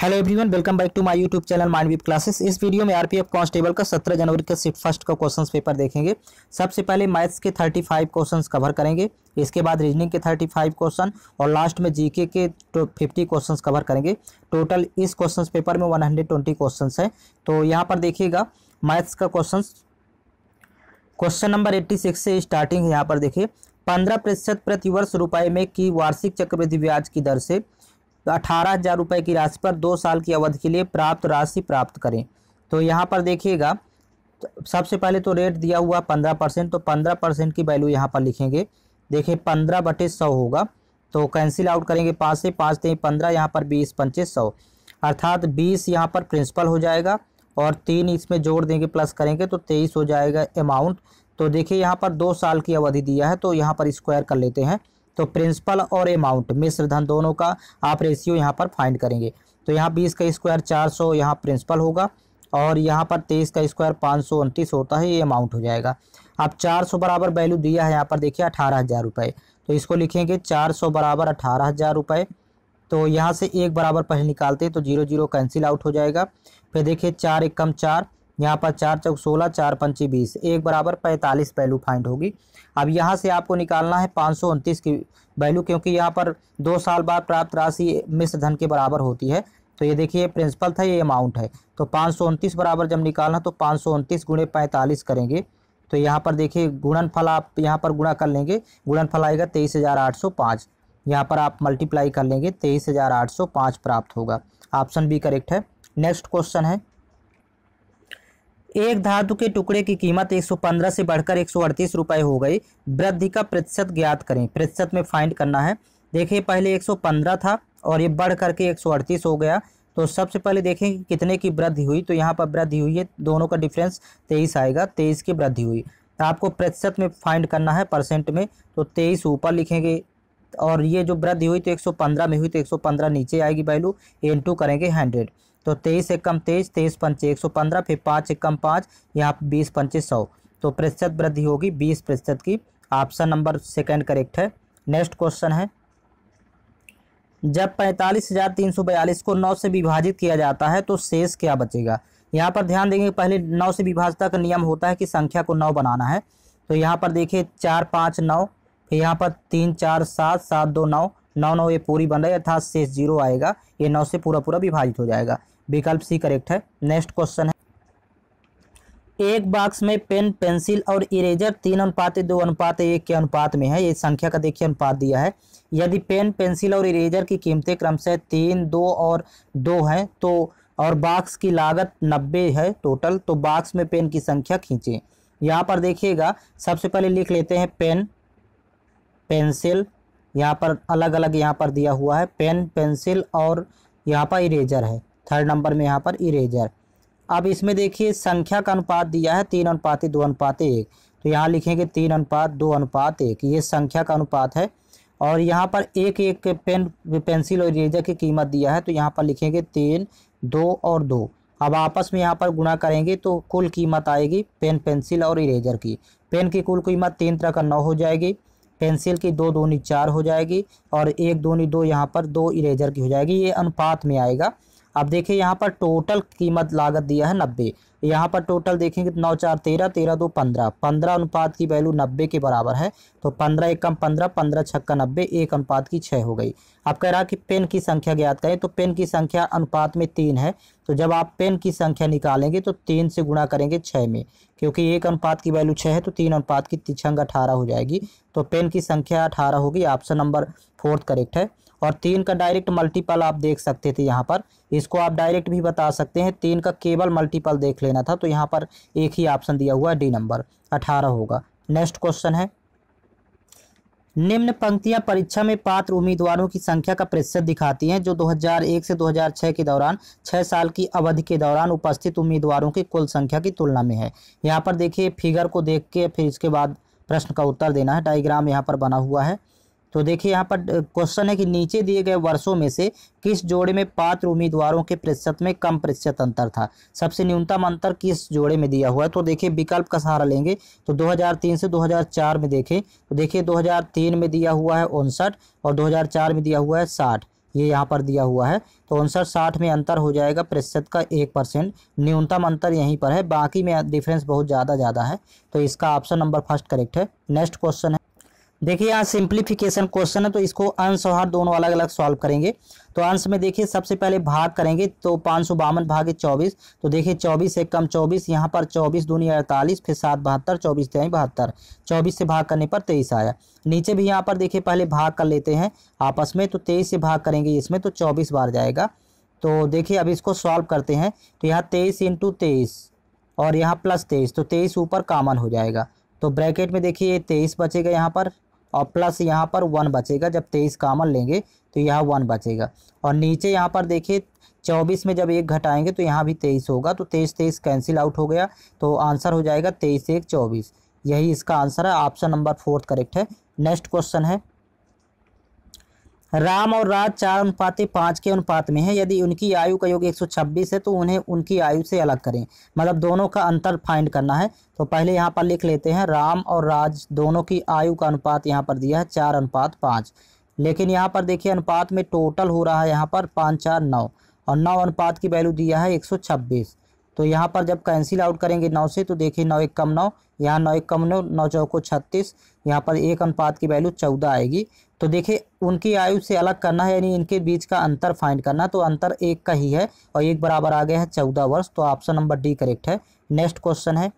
hello everyone welcome back to my YouTube channel Mindweep classes इस video में RPF constable का 17 जनवरी का सिर्फ फर्स्ट का क्वेश्चंस पेपर देखेंगे सबसे पहले मैथ्स के 35 क्वेश्चन कवर करेंगे इसके बाद रीजनिंग के 35 क्वेश्चन और लास्ट में जीके के तो 50 क्वेश्चन कवर करेंगे टोटल इस क्वेश्चन पेपर में वन हंड्रेड है तो यहाँ पर देखिएगा मैथ्स का क्वेश्चन क्वेश्चन नंबर एट्टी से स्टार्टिंग है यहाँ पर देखिए पंद्रह प्रतिशत प्रतिवर्ष रुपए रुपये में की वार्षिक चक्रवृद्धि ब्याज की दर से तो अठारह हज़ार रुपये की राशि पर दो साल की अवधि के लिए प्राप्त राशि प्राप्त करें तो यहाँ पर देखिएगा सबसे पहले तो रेट दिया हुआ पंद्रह परसेंट तो पंद्रह परसेंट की वैल्यू यहाँ पर लिखेंगे देखिए पंद्रह बटे सौ होगा तो कैंसिल आउट करेंगे पाँच से पाँच तेईस पंद्रह यहाँ पर बीस पंचे सौ अर्थात बीस यहाँ पर प्रिंसिपल हो जाएगा और तीन इसमें जोड़ देंगे प्लस करेंगे तो तेईस हो जाएगा अमाउंट तो देखिए यहाँ पर दो साल की अवधि दिया है तो यहाँ पर स्क्वायर कर लेते हैं तो प्रिंसिपल और अमाउंट मिश्र धन दोनों का आप रेशियो यहाँ पर फाइंड करेंगे तो यहाँ बीस का स्क्वायर चार सौ यहाँ प्रिंसिपल होगा और यहाँ पर तेईस का स्क्वायर पाँच सौ उनतीस होता है ये अमाउंट हो जाएगा अब चार सौ बराबर वैल्यू दिया है यहाँ पर देखिए अठारह हज़ार रुपये तो इसको लिखेंगे चार सौ बराबर अठारह हज़ार रुपये तो यहाँ से एक बराबर पहले निकालते हैं तो जीरो जीरो कैंसिल आउट हो जाएगा फिर देखिए चार एक कम चार यहाँ पर चार चौक सोलह चार पंची बीस एक बराबर पैंतालीस वैल्यू फाइंड होगी अब यहाँ से आपको निकालना है पाँच की वैल्यू क्योंकि यहाँ पर दो साल बाद प्राप्त राशि मिश्र धन के बराबर होती है तो ये देखिए प्रिंसिपल था ये अमाउंट है तो पाँच बराबर जब निकालना तो पाँच सौ उनतीस गुणे पैंतालीस करेंगे तो यहाँ पर देखिए गुणनफल आप यहाँ पर गुणा कर लेंगे गुणनफल आएगा तेईस हज़ार आठ सौ पाँच यहाँ पर आप मल्टीप्लाई कर लेंगे तेईस हज़ार आठ सौ पाँच प्राप्त होगा ऑप्शन बी करेक्ट है नेक्स्ट क्वेश्चन है एक धातु के टुकड़े की कीमत 115 से बढ़कर एक रुपए हो गई वृद्धि का प्रतिशत ज्ञात करें प्रतिशत में फाइंड करना है देखिए पहले 115 था और ये बढ़ करके एक हो गया तो सबसे पहले देखें कि कितने की वृद्धि हुई तो यहाँ पर वृद्धि हुई है दोनों का डिफरेंस तेईस आएगा तेईस की वृद्धि हुई तो आपको प्रतिशत में फाइंड करना है परसेंट में तो तेईस ऊपर लिखेंगे और ये जो वृद्धि हुई तो एक में हुई तो एक नीचे आएगी वैल्यू एन करेंगे हंड्रेड तो तेईस एकम तेईस तेईस पंचे एक सौ पंद्रह फिर पाँच एकम पाँच यहाँ पर बीस पंचे सौ तो प्रतिशत वृद्धि होगी बीस प्रतिशत की ऑप्शन नंबर सेकेंड करेक्ट है नेक्स्ट क्वेश्चन है जब पैंतालीस हज़ार तीन सौ बयालीस को नौ से विभाजित किया जाता है तो शेष क्या बचेगा यहाँ पर ध्यान देंगे पहले नौ से विभाजता का नियम होता है कि संख्या को नौ बनाना है तो यहाँ पर देखिए चार पाँच नौ फिर यहाँ पर तीन चार सात सात दो नौ नौ नौ ये पूरी बन रही है अर्थात शेष जीरो आएगा ये नौ से पूरा पूरा विभाजित हो जाएगा विकल्प सी करेक्ट है नेक्स्ट क्वेश्चन है एक बॉक्स में पेन पेंसिल और इरेजर तीन अनुपात दो अनुपात एक के अनुपात में है ये संख्या का देखिए अनुपात दिया है यदि पेन पेंसिल और इरेजर की कीमतें क्रमशः तीन दो और दो हैं तो और बॉक्स की लागत नब्बे है टोटल तो बॉक्स में पेन की संख्या खींचें यहाँ पर देखिएगा सबसे पहले लिख लेते हैं पेन पेंसिल यहाँ पर अलग अलग यहाँ पर दिया हुआ है पेन पेंसिल और यहाँ पर इरेजर है थर्ड नंबर में यहाँ पर इरेजर अब इसमें देखिए संख्या का अनुपात दिया है तीन अनुपात दो अनुपात एक तो यहाँ लिखेंगे तीन अनुपात दो अनुपात एक ये संख्या का अनुपात है और यहाँ पर एक एक पेन पेंसिल और इरेजर की कीमत दिया है तो यहाँ पर लिखेंगे तीन दो और दो अब आपस में यहाँ पर गुणा करेंगे तो कुल कीमत आएगी पेन पेंसिल और इरेजर की पेन की कुल कीमत तीन तरह का नौ हो जाएगी पेंसिल की दो दूनी चार हो जाएगी और एक दूनी दो यहाँ पर दो इरेजर की हो जाएगी ये अनुपात में आएगा अब देखिए यहाँ पर टोटल कीमत लागत दिया है नब्बे यहाँ पर टोटल देखेंगे तो नौ चार तेरह तेरह दो पंद्रह पंद्रह अनुपात की वैल्यू नब्बे के बराबर है तो पंद्रह एक कम पंद्रह पंद्रह छक्का नब्बे एक अनुपात की छः हो गई अब कह रहा कि पेन की संख्या ज्ञात करें तो पेन की संख्या अनुपात में तीन है तो जब आप पेन की संख्या निकालेंगे तो तीन से गुणा करेंगे छः में क्योंकि एक अनुपात की वैल्यू छः है तो तीन अनुपात की तिछंग अठारह हो जाएगी तो पेन की संख्या अठारह होगी ऑप्शन नंबर फोर्थ करेक्ट है और तीन का डायरेक्ट मल्टीपल आप देख सकते थे यहाँ पर इसको आप डायरेक्ट भी बता सकते हैं तीन का केवल मल्टीपल देख लेना था तो यहाँ पर एक ही ऑप्शन दिया हुआ है डी नंबर अठारह होगा नेक्स्ट क्वेश्चन है निम्न पंक्तियां परीक्षा में पात्र उम्मीदवारों की संख्या का प्रतिशत दिखाती हैं जो 2001 से 2006 के दौरान छः साल की अवधि के दौरान उपस्थित उम्मीदवारों की कुल संख्या की तुलना में है यहाँ पर देखिए फिगर को देख के फिर इसके बाद प्रश्न का उत्तर देना है डायग्राम यहाँ पर बना हुआ है तो देखिए यहाँ पर क्वेश्चन है कि नीचे दिए गए वर्षों में से किस जोड़े में पात्र उम्मीदवारों के प्रतिशत में कम प्रतिशत अंतर था सबसे न्यूनतम अंतर किस जोड़े में दिया हुआ है तो देखिए विकल्प का सहारा लेंगे तो 2003 से 2004 में देखें तो देखिए 2003 में दिया हुआ है उनसठ और 2004 में दिया हुआ है साठ ये यहाँ पर दिया हुआ है तो उनसठ साठ में अंतर हो जाएगा प्रतिशत का एक परसेंट न्यूनतम अंतर यहीं पर है बाकी में डिफरेंस बहुत ज़्यादा ज़्यादा है तो इसका ऑप्शन नंबर फर्स्ट करेक्ट है नेक्स्ट क्वेश्चन है देखिए यहाँ सिंप्लीफिकेशन क्वेश्चन है तो इसको अंश और हर दोनों अलग अलग सॉल्व करेंगे तो अंश में देखिए सबसे पहले भाग करेंगे तो पाँच सौ बावन भागे चौबीस तो देखिए चौबीस से कम चौबीस यहाँ पर चौबीस दूनी अड़तालीस फिर सात बहत्तर चौबीस तेईस बहत्तर चौबीस से भाग करने पर तेईस आया नीचे भी यहाँ पर देखिए पहले भाग कर लेते हैं आपस में तो तेईस से भाग करेंगे इसमें तो चौबीस बार जाएगा तो देखिए अब इसको सॉल्व करते हैं तो यहाँ तेईस इंटू तेईस और यहाँ प्लस तेईस तो तेईस ऊपर कामन हो जाएगा तो ब्रैकेट में देखिए तेईस बचेगा यहाँ पर और प्लस यहाँ पर वन बचेगा जब तेईस कामन लेंगे तो यहाँ वन बचेगा और नीचे यहाँ पर देखिए चौबीस में जब एक घटाएंगे तो यहाँ भी तेईस होगा तो तेईस तेईस कैंसिल आउट हो गया तो आंसर हो जाएगा तेईस एक चौबीस यही इसका आंसर है ऑप्शन नंबर फोर्थ करेक्ट है नेक्स्ट क्वेश्चन है राम और राज चार अनुपात पाँच के अनुपात में है यदि उनकी आयु का योग 126 है तो उन्हें उनकी आयु से अलग करें मतलब दोनों का अंतर फाइंड करना है तो पहले यहाँ पर लिख लेते हैं राम और राज दोनों की आयु का अनुपात यहाँ पर दिया है चार अनुपात पाँच लेकिन यहाँ पर देखिए अनुपात में टोटल हो रहा है यहाँ पर पाँच चार नौ और नौ अनुपात की वैल्यू दिया है एक तो यहाँ पर जब कैंसिल आउट करेंगे नौ से तो देखिए नौ एक कम नौ यहाँ नौ एक कम नौ नौ चौको छत्तीस यहाँ पर एक अनुपात की वैल्यू चौदह आएगी तो देखिए उनकी आयु से अलग करना है यानी इनके बीच का अंतर फाइंड करना तो अंतर एक का ही है और एक बराबर आ गया है चौदह वर्ष तो ऑप्शन नंबर डी करेक्ट है नेक्स्ट क्वेश्चन है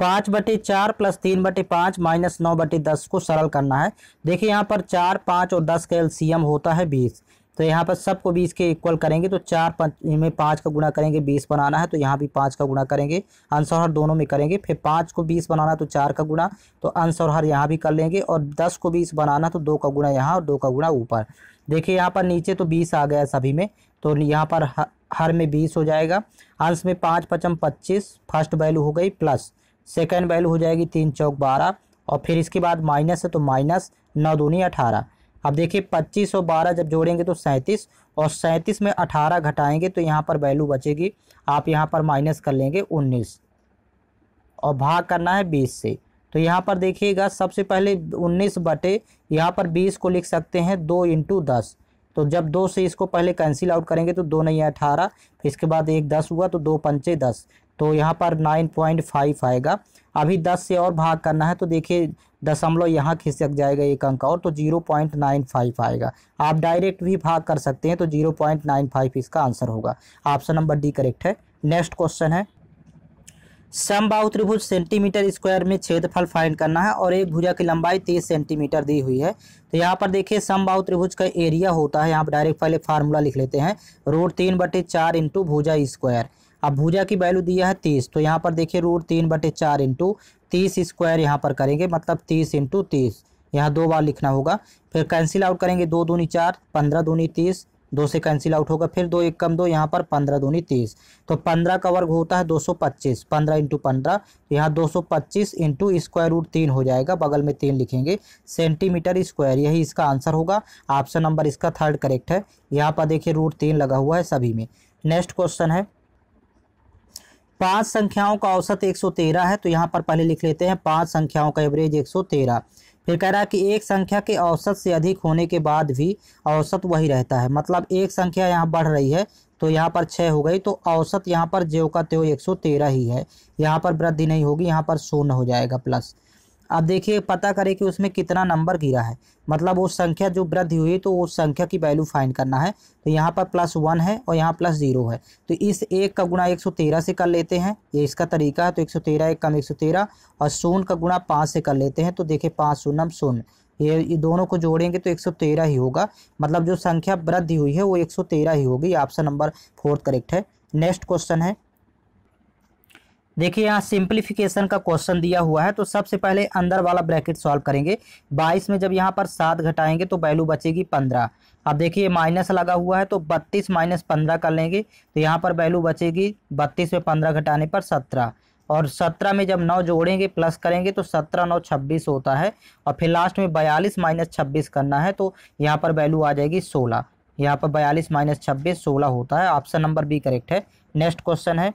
पाँच बटे चार प्लस तीन बटे पाँच माइनस नौ बटे दस को सरल करना है देखिए यहाँ पर चार पाँच और दस का एल्सियम होता है बीस तो यहाँ पर सबको बीस के इक्वल करेंगे तो चार पंच में पाँच का गुणा करेंगे बीस बनाना है तो यहाँ भी पाँच का गुणा करेंगे अंश और हर दोनों में करेंगे फिर पाँच को बीस बनाना तो चार का गुणा तो अंश और हर यहाँ भी कर लेंगे और दस को बीस बनाना तो दो का गुणा यहाँ और दो का गुणा ऊपर देखिए यहाँ पर नीचे तो बीस आ गया सभी में तो यहाँ पर हर में बीस हो जाएगा अंश में पाँच पचम पच्चीस फर्स्ट वैल्यू हो गई प्लस सेकेंड वैल्यू हो जाएगी तीन चौक बारह और फिर इसके बाद माइनस है तो माइनस नौ दूनी अठारह अब देखिए पच्चीस और बारह जब जोड़ेंगे तो सैंतीस और सैंतीस में अठारह घटाएंगे तो यहाँ पर वैल्यू बचेगी आप यहाँ पर माइनस कर लेंगे उन्नीस और भाग करना है बीस से तो यहाँ पर देखिएगा सबसे पहले उन्नीस बटे यहाँ पर बीस को लिख सकते हैं दो इंटू दस तो जब दो से इसको पहले कैंसिल आउट करेंगे तो दो नहीं अठारह इसके बाद एक दस हुआ तो दो पंचे दस तो यहाँ पर नाइन पॉइंट फाइव आएगा अभी दस से और भाग करना है तो देखिए दशमलव यहाँ खिसक जाएगा एक अंक और तो जीरो पॉइंट नाइन फाइव आएगा आप डायरेक्ट भी भाग कर सकते हैं तो जीरो पॉइंट नाइन फाइव इसका आंसर होगा ऑप्शन नंबर डी करेक्ट है नेक्स्ट क्वेश्चन है समबाहु त्रिभुज सेंटीमीटर स्क्वायर में क्षेत्रफल फाइंड करना है और एक भुजा की लंबाई तीस सेंटीमीटर दी हुई है तो यहाँ पर देखिए समबाहु त्रिभुज का एरिया होता है यहाँ पर डायरेक्ट पहले फार्मूला लिख लेते हैं रोड तीन बटे चार इंटू भुजा स्क्वायर अब भुजा की वैल्यू दिया है तीस तो यहाँ पर देखिए रूट तीन बटे चार इंटू तीस स्क्वायर यहाँ पर करेंगे मतलब तीस इंटू तीस यहाँ दो बार लिखना होगा फिर कैंसिल आउट करेंगे दो दूनी चार पंद्रह दूनी तीस दो से कैंसिल आउट होगा फिर दो एक कम दो यहाँ पर पंद्रह दूनी तीस तो पंद्रह का वर्ग होता है दो सौ पच्चीस पंद्रह इंटू पंद्रह यहाँ दो सौ पच्चीस इंटू स्क्वायर रूट तीन हो जाएगा बगल में तीन लिखेंगे सेंटीमीटर स्क्वायर यही इसका आंसर होगा ऑप्शन नंबर इसका थर्ड करेक्ट है यहाँ पर देखिए रूट तीन लगा हुआ है सभी में नेक्स्ट क्वेश्चन है पांच संख्याओं का औसत 113 है तो यहाँ पर पहले लिख लेते हैं पांच संख्याओं का एवरेज 113 फिर कह रहा है कि एक संख्या के औसत से अधिक होने के बाद भी औसत वही रहता है मतलब एक संख्या यहाँ बढ़ रही है तो यहाँ पर छः हो गई तो औसत यहाँ पर ज्यो का त्यो एक ही है यहाँ पर वृद्धि नहीं होगी यहाँ पर शून्य हो जाएगा प्लस आप देखिए पता करें कि उसमें कितना नंबर गिरा है मतलब वो संख्या जो वृद्धि हुई तो उस संख्या की वैल्यू फाइंड करना है तो यहाँ पर प्लस वन है और यहाँ प्लस जीरो है तो इस एक का गुणा एक सौ तेरह से कर लेते हैं ये इसका तरीका है तो एक सौ तेरह एक कम एक सौ तेरह और शून्य का गुणा पाँच से कर लेते हैं तो देखिए पाँच शून्य शून्य ये ये दोनों को जोड़ेंगे तो 113 ही होगा मतलब जो संख्या वृद्धि हुई है वो 113 ही होगी ऑप्शन नंबर फोर्थ करेक्ट है नेक्स्ट क्वेश्चन है देखिए यहाँ सिंप्लीफिकेशन का क्वेश्चन दिया हुआ है तो सबसे पहले अंदर वाला ब्रैकेट सॉल्व करेंगे 22 में जब यहाँ पर सात घटाएंगे तो वैल्यू बचेगी 15 अब देखिए माइनस लगा हुआ है तो 32 माइनस पंद्रह कर लेंगे तो यहाँ पर वैल्यू बचेगी बत्तीस में पंद्रह घटाने पर सत्रह और सत्रह में जब नौ जोड़ेंगे प्लस करेंगे तो सत्रह नौ छब्बीस होता है और फिर लास्ट में बयालीस माइनस छब्बीस करना है तो यहाँ पर वैल्यू आ जाएगी सोलह यहाँ पर बयालीस माइनस छब्बीस सोलह होता है ऑप्शन नंबर बी करेक्ट है नेक्स्ट क्वेश्चन है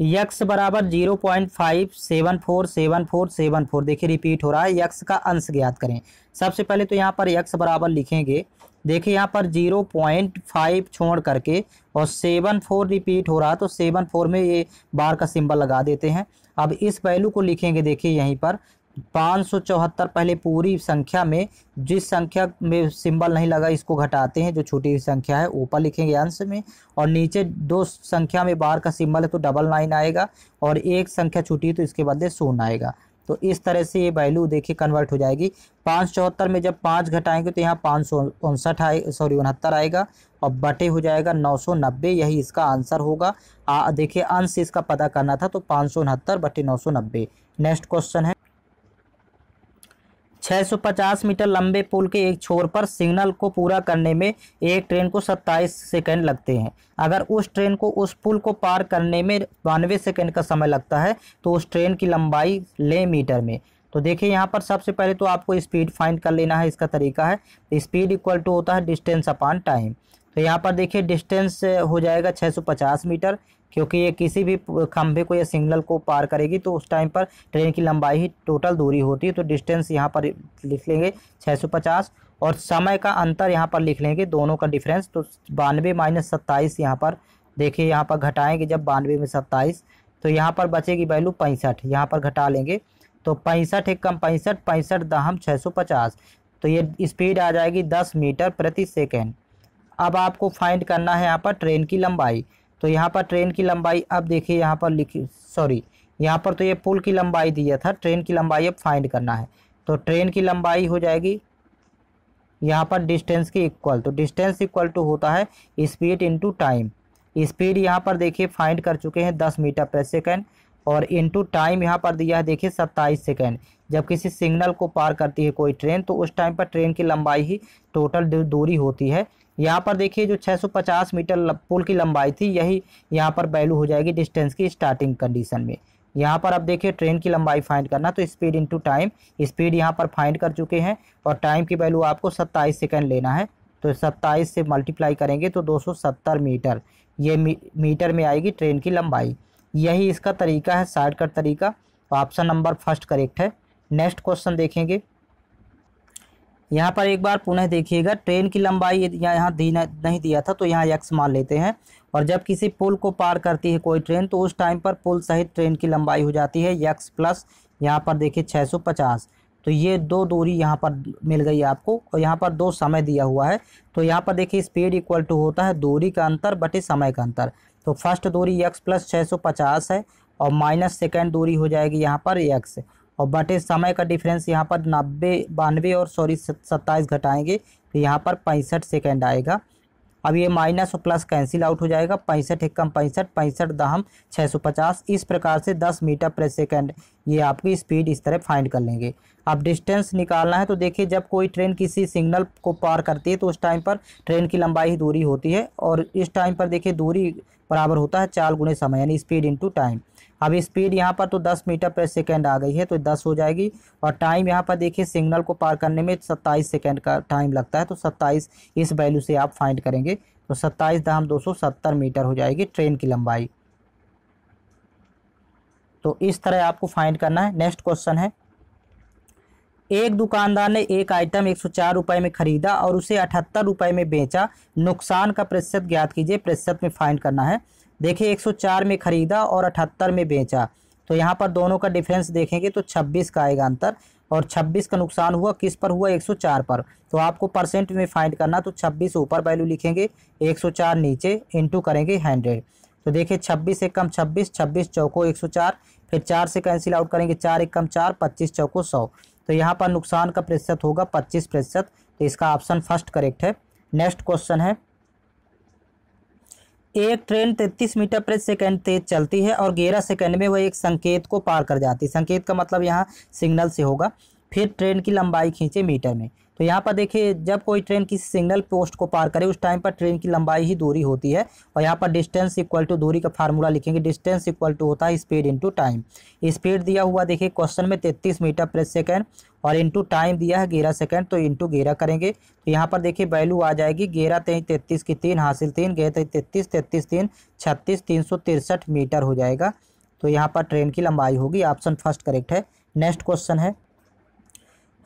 यक्स बराबर zero point five seven four seven four seven four देखिए रिपीट हो रहा है यक्स का अंश ज्ञात करें सबसे पहले तो यहाँ पर यक्स बराबर लिखेंगे देखिए यहाँ पर जीरो पॉइंट फाइव छोड़ करके और सेवन फोर रिपीट हो रहा तो सेवन फोर में ये बार का सिंबल लगा देते हैं अब इस वैल्यू को लिखेंगे देखिए यहीं पर पाँच सौ चौहत्तर पहले पूरी संख्या में जिस संख्या में सिंबल नहीं लगा इसको घटाते हैं जो छोटी संख्या है ऊपर लिखेंगे अंश में और नीचे दो संख्या में बार का सिंबल है तो डबल नाइन आएगा और एक संख्या है तो इसके बदले शून्य आएगा तो इस तरह से ये वैल्यू देखिए कन्वर्ट हो जाएगी पाँच चौहत्तर में जब पाँच घटाएंगे तो यहाँ पाँच सौ उनसठ आए सॉरी उनहत्तर आएगा और बटे हो जाएगा नौ सौ नब्बे यही इसका आंसर होगा देखिए अंश इसका पता करना था तो पाँच सौ उनहत्तर बटे नौ सौ नब्बे नेक्स्ट क्वेश्चन है 650 मीटर लंबे पुल के एक छोर पर सिग्नल को पूरा करने में एक ट्रेन को 27 सेकंड लगते हैं अगर उस ट्रेन को उस पुल को पार करने में बानवे सेकंड का समय लगता है तो उस ट्रेन की लंबाई ले मीटर में तो देखिए यहाँ पर सबसे पहले तो आपको स्पीड फाइंड कर लेना है इसका तरीका है स्पीड इक्वल टू होता है डिस्टेंस अपॉन टाइम तो यहाँ पर देखिए डिस्टेंस हो जाएगा छः मीटर क्योंकि ये किसी भी खंभे को या सिग्नल को पार करेगी तो उस टाइम पर ट्रेन की लंबाई ही टोटल दूरी होती है तो डिस्टेंस यहाँ पर लिख लेंगे 650 और समय का अंतर यहाँ पर लिख लेंगे दोनों का डिफरेंस तो बानवे माइनस सत्ताईस यहाँ पर देखिए यहाँ पर घटाएँगे जब बानवे में सत्ताईस तो यहाँ पर बचेगी वैल्यू पैंसठ यहाँ पर घटा लेंगे तो पैंसठ एक कम पैंसठ पैंसठ दहम छः सौ पचास तो ये स्पीड आ जाएगी दस मीटर प्रति सेकेंड अब आपको फाइंड करना है यहाँ पर ट्रेन की लंबाई तो यहाँ पर ट्रेन की लंबाई अब देखिए यहाँ पर लिखी सॉरी यहाँ पर तो ये पुल की लंबाई दिया था ट्रेन की लंबाई अब फाइंड करना है तो ट्रेन की लंबाई हो जाएगी यहाँ पर डिस्टेंस की इक्वल तो डिस्टेंस इक्वल टू होता है स्पीड इंटू टाइम स्पीड यहाँ पर देखिए फाइंड कर चुके हैं दस मीटर पर सेकेंड और इंटू टाइम यहाँ पर दिया है देखिए सत्ताईस सेकेंड जब किसी सिग्नल को पार करती है कोई ट्रेन तो उस टाइम पर ट्रेन की लंबाई ही टोटल दूरी होती है यहाँ पर देखिए जो 650 मीटर पुल की लंबाई थी यही यहाँ पर वैल्यू हो जाएगी डिस्टेंस की स्टार्टिंग कंडीशन में यहाँ पर आप देखिए ट्रेन की लंबाई फाइंड करना तो स्पीड इनटू टाइम स्पीड यहाँ पर फाइंड कर चुके हैं और टाइम की वैल्यू आपको सत्ताईस सेकेंड लेना है तो सत्ताईस से मल्टीप्लाई करेंगे तो 270 मीटर ये मी, मीटर में आएगी ट्रेन की लंबाई यही इसका तरीका है शार्टकट तरीका ऑप्शन नंबर फर्स्ट करेक्ट है नेक्स्ट क्वेश्चन देखेंगे यहाँ पर एक बार पुनः देखिएगा ट्रेन की लंबाई यहाँ नहीं दिया था तो यहाँ यक्स मान लेते हैं और जब किसी पुल को पार करती है कोई ट्रेन तो उस टाइम पर पुल सहित ट्रेन की लंबाई हो जाती है यक्स प्लस यहाँ पर देखिए 650 तो ये दो दूरी यहाँ पर मिल गई आपको और यहाँ पर दो समय दिया हुआ है तो यहाँ पर देखिए स्पीड इक्वल टू होता है दूरी का अंतर बटे समय का अंतर तो फर्स्ट दूरी यक्स प्लस पचास है और माइनस सेकेंड दूरी हो जाएगी यहाँ पर यक्स और बटे समय का डिफरेंस यहाँ पर नब्बे बानवे और सॉरी सत्ताईस घटाएंगे तो यहाँ पर पैंसठ सेकेंड आएगा अब ये माइनस और प्लस कैंसिल आउट हो जाएगा पैंसठ एकम पैंसठ पैंसठ दहम छः सौ पचास इस प्रकार से दस मीटर पर सेकेंड ये आपकी स्पीड इस तरह फाइंड कर लेंगे अब डिस्टेंस निकालना है तो देखिए जब कोई ट्रेन किसी सिग्नल को पार करती है तो उस टाइम पर ट्रेन की लंबाई ही दूरी होती है और इस टाइम पर देखिए दूरी बराबर होता है चार गुणे समय यानी स्पीड इंटू टाइम अब स्पीड यहाँ पर तो 10 मीटर पर सेकेंड आ गई है तो 10 हो जाएगी और टाइम यहाँ पर देखिए सिग्नल को पार करने में 27 सेकेंड का टाइम लगता है तो 27 इस वैल्यू से आप फाइंड करेंगे तो सत्ताईस दाम दो मीटर हो जाएगी ट्रेन की लंबाई तो इस तरह आपको फाइंड करना है नेक्स्ट क्वेश्चन है एक दुकानदार ने एक आइटम एक सौ चार रुपए में खरीदा और उसे अठहत्तर रुपए में बेचा नुकसान का प्रतिशत ज्ञात कीजिए प्रतिशत में फाइंड करना है देखिए 104 में ख़रीदा और 78 में बेचा तो यहाँ पर दोनों का डिफरेंस देखेंगे तो 26 का आएगा अंतर और 26 का नुकसान हुआ किस पर हुआ 104 पर तो आपको परसेंट में फाइंड करना तो 26 ऊपर वैल्यू लिखेंगे 104 नीचे इंटू करेंगे हंड्रेड तो देखिए 26 से कम 26 26 चौको 104 फिर चार से कैंसिल आउट करेंगे चार एक कम चार पच्चीस चौको सौ तो यहाँ पर नुकसान का प्रतिशत होगा पच्चीस प्रतिशत तो इसका ऑप्शन फर्स्ट करेक्ट है नेक्स्ट क्वेश्चन है एक ट्रेन 33 मीटर प्रति सेकंड तेज चलती है और 11 सेकंड में वह एक संकेत को पार कर जाती है संकेत का मतलब यहाँ सिग्नल से होगा फिर ट्रेन की लंबाई खींचे मीटर में तो यहाँ पर देखिए जब कोई ट्रेन किसी सिग्नल पोस्ट को पार करे उस टाइम पर ट्रेन की लंबाई ही दूरी होती है और यहाँ पर डिस्टेंस इक्वल टू दूरी का फार्मूला लिखेंगे डिस्टेंस इक्वल टू होता है स्पीड इंटू टाइम स्पीड दिया हुआ देखिए क्वेश्चन में तैतीस मीटर प्रति सेकेंड और इंटू टाइम दिया है ग्यारह सेकेंड तो इंटू ग्यारह करेंगे तो यहाँ पर देखिए वैल्यू आ जाएगी ग्यारह तेई तैतीस की तीन हासिल तीन गए तैतीस तैतीस तीन छत्तीस तीन सौ तिरसठ मीटर हो जाएगा तो यहाँ पर ट्रेन की लंबाई होगी ऑप्शन फर्स्ट करेक्ट है नेक्स्ट क्वेश्चन है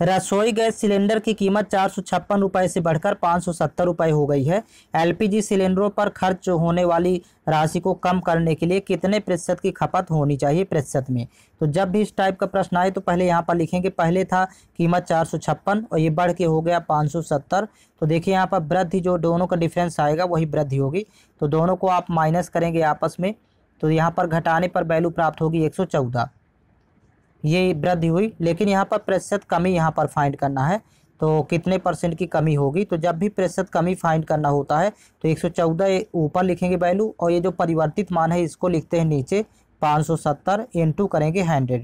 रसोई गैस सिलेंडर की कीमत चार सौ छप्पन रुपये से बढ़कर पाँच सौ सत्तर रुपये हो गई है एलपीजी सिलेंडरों पर खर्च होने वाली राशि को कम करने के लिए कितने प्रतिशत की खपत होनी चाहिए प्रतिशत में तो जब भी इस टाइप का प्रश्न आए तो पहले यहाँ पर लिखेंगे पहले था कीमत चार सौ छप्पन और ये बढ़ के हो गया पाँच सौ सत्तर तो देखिए यहाँ पर वृद्धि जो दोनों का डिफ्रेंस आएगा वही वृद्धि होगी तो दोनों को आप माइनस करेंगे आपस में तो यहाँ पर घटाने पर वैल्यू प्राप्त होगी एक सौ चौदह ये वृद्धि हुई लेकिन यहाँ पर प्रतिशत कमी यहाँ पर फाइंड करना है तो कितने परसेंट की कमी होगी तो जब भी प्रतिशत कमी फाइंड करना होता है तो 114 ऊपर लिखेंगे वैल्यू और ये जो परिवर्तित मान है इसको लिखते हैं नीचे 570 टू करेंगे 100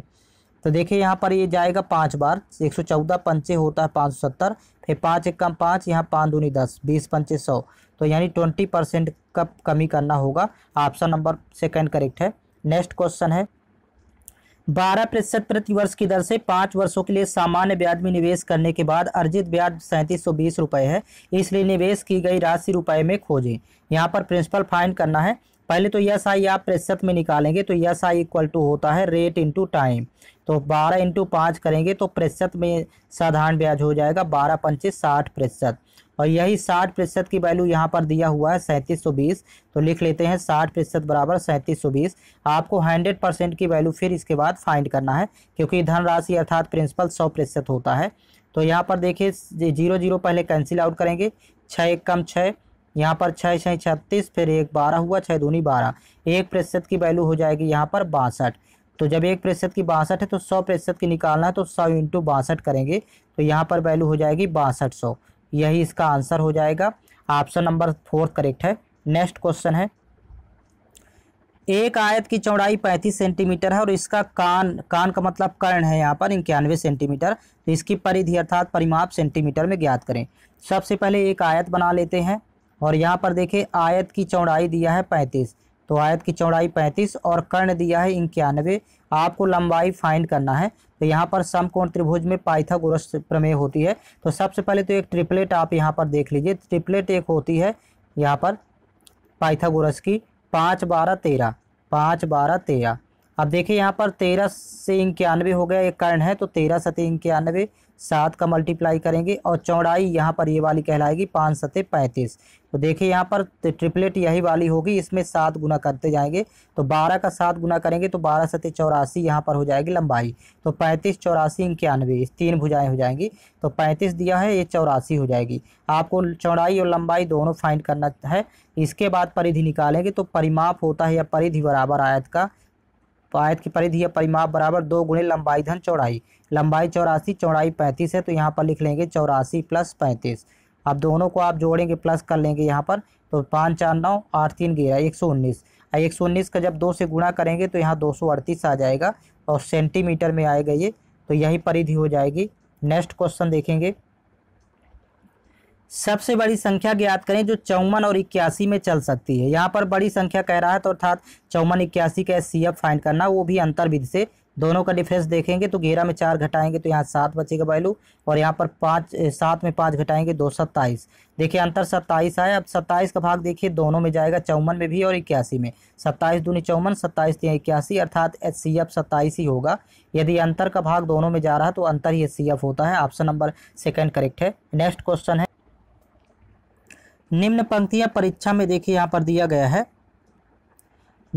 तो देखिए यहाँ पर ये जाएगा पाँच बार 114 पंचे होता है 570 फिर पाँच एक कम पाँच यहाँ पाँच दूनी दस बीस पंचे सौ तो यानी ट्वेंटी परसेंट का कमी करना होगा ऑप्शन नंबर सेकेंड करेक्ट है नेक्स्ट क्वेश्चन है बारह प्रतिशत प्रति वर्ष की दर से पाँच वर्षों के लिए सामान्य ब्याज में निवेश करने के बाद अर्जित ब्याज सैंतीस सौ बीस रुपये है इसलिए निवेश की गई राशि रुपये में खोजें यहाँ पर प्रिंसिपल फाइंड करना है पहले तो यस आई आप प्रतिशत में निकालेंगे तो यस आई इक्वल टू होता है रेट इंटू टाइम तो बारह इंटू पाँच करेंगे तो प्रतिशत में साधारण ब्याज हो जाएगा बारह पंचे साठ प्रतिशत और यही साठ प्रतिशत की वैल्यू यहाँ पर दिया हुआ है सैंतीस सौ बीस तो लिख लेते हैं साठ प्रतिशत बराबर सैंतीस सौ बीस आपको हंड्रेड परसेंट की वैल्यू फिर इसके बाद फाइंड करना है क्योंकि धनराशि अर्थात प्रिंसिपल सौ प्रतिशत होता है तो यहाँ पर देखिए जीरो जीरो पहले कैंसिल आउट करेंगे छः एक कम छः यहाँ पर छः छः छत्तीस फिर एक बारह हुआ छः दूनी बारह एक प्रतिशत की वैल्यू हो जाएगी यहाँ पर बासठ तो जब एक प्रतिशत की बासठ है तो सौ प्रतिशत की निकालना है तो सौ इंटू बासठ करेंगे तो यहाँ पर वैल्यू हो जाएगी बासठ सौ यही इसका आंसर हो जाएगा ऑप्शन नंबर फोर्थ करेक्ट है नेक्स्ट क्वेश्चन है एक आयत की चौड़ाई पैंतीस सेंटीमीटर है और इसका कान कान का मतलब कर्ण है यहाँ पर इक्यानवे सेंटीमीटर तो इसकी परिधि अर्थात परिमाप सेंटीमीटर में ज्ञात करें सबसे पहले एक आयत बना लेते हैं और यहाँ पर देखें आयत की चौड़ाई दिया है पैंतीस तो आयत की चौड़ाई पैंतीस और कर्ण दिया है इक्यानवे आपको लंबाई फाइंड करना है तो यहाँ पर समकोण त्रिभुज में पाइथागोरस प्रमेय होती है तो सबसे पहले तो एक ट्रिपलेट आप यहाँ पर देख लीजिए ट्रिपलेट एक होती है यहाँ पर पाइथागोरस की पाँच बारह तेरह पाँच बारह तेरह अब देखिए यहाँ पर तेरह से इक्यानवे हो गया एक कर्ण है तो तेरह सती इक्यानवे सात का मल्टीप्लाई करेंगे और चौड़ाई यहाँ पर ये वाली कहलाएगी पाँच सतह पैंतीस तो देखिए यहाँ पर ट्रिपलेट यही वाली होगी इसमें सात गुना करते जाएंगे तो बारह का सात गुना करेंगे तो बारह सतह चौरासी यहाँ पर हो जाएगी लंबाई तो पैंतीस चौरासी इक्यानवे इस तीन भुजाएं हो जाएंगी तो पैंतीस दिया है ये चौरासी हो जाएगी आपको चौड़ाई और लंबाई दोनों फाइंड करना है इसके बाद परिधि निकालेंगे तो परिमाप होता है या परिधि बराबर आयत का तो आयत की परिधि या परिमाप बराबर दो गुणे लंबाई धन चौड़ाई लंबाई चौरासी चौड़ाई पैंतीस है तो यहाँ पर लिख लेंगे चौरासी प्लस पैंतीस अब दोनों को आप जोड़ेंगे प्लस कर लेंगे यहाँ पर तो पाँच चार नौ आठ तीन ग्यारह एक सौ उन्नीस एक सौ उन्नीस का जब दो से गुणा करेंगे तो यहाँ दो सौ अड़तीस आ जाएगा और सेंटीमीटर में आएगा ये तो यही परिधि हो जाएगी नेक्स्ट क्वेश्चन देखेंगे सबसे बड़ी संख्या ज्ञात करें जो चौवन और इक्यासी में चल सकती है यहाँ पर बड़ी संख्या कह रहा है तो अर्थात चौवन इक्यासी का एस सी एफ फाइंड करना वो भी अंतर विधि से दोनों का डिफरेंस देखेंगे तो घेरा में चार घटाएंगे तो यहाँ सात बचेगा वैल्यू और यहाँ पर पाँच सात में पाँच घटाएंगे दो सत्ताईस देखिए अंतर सत्ताईस आए अब सत्ताईस का भाग देखिए दोनों में जाएगा चौवन में भी और इक्यासी में सत्ताईस दूनी चौवन सत्ताईस तीन इक्यासी अर्थात एच सी एफ सत्ताईस ही होगा यदि अंतर का भाग दोनों में जा रहा है तो अंतर ही एच सी एफ होता है ऑप्शन नंबर सेकेंड करेक्ट है नेक्स्ट क्वेश्चन है निम्न पंक्तियाँ परीक्षा में देखिए यहाँ पर दिया गया है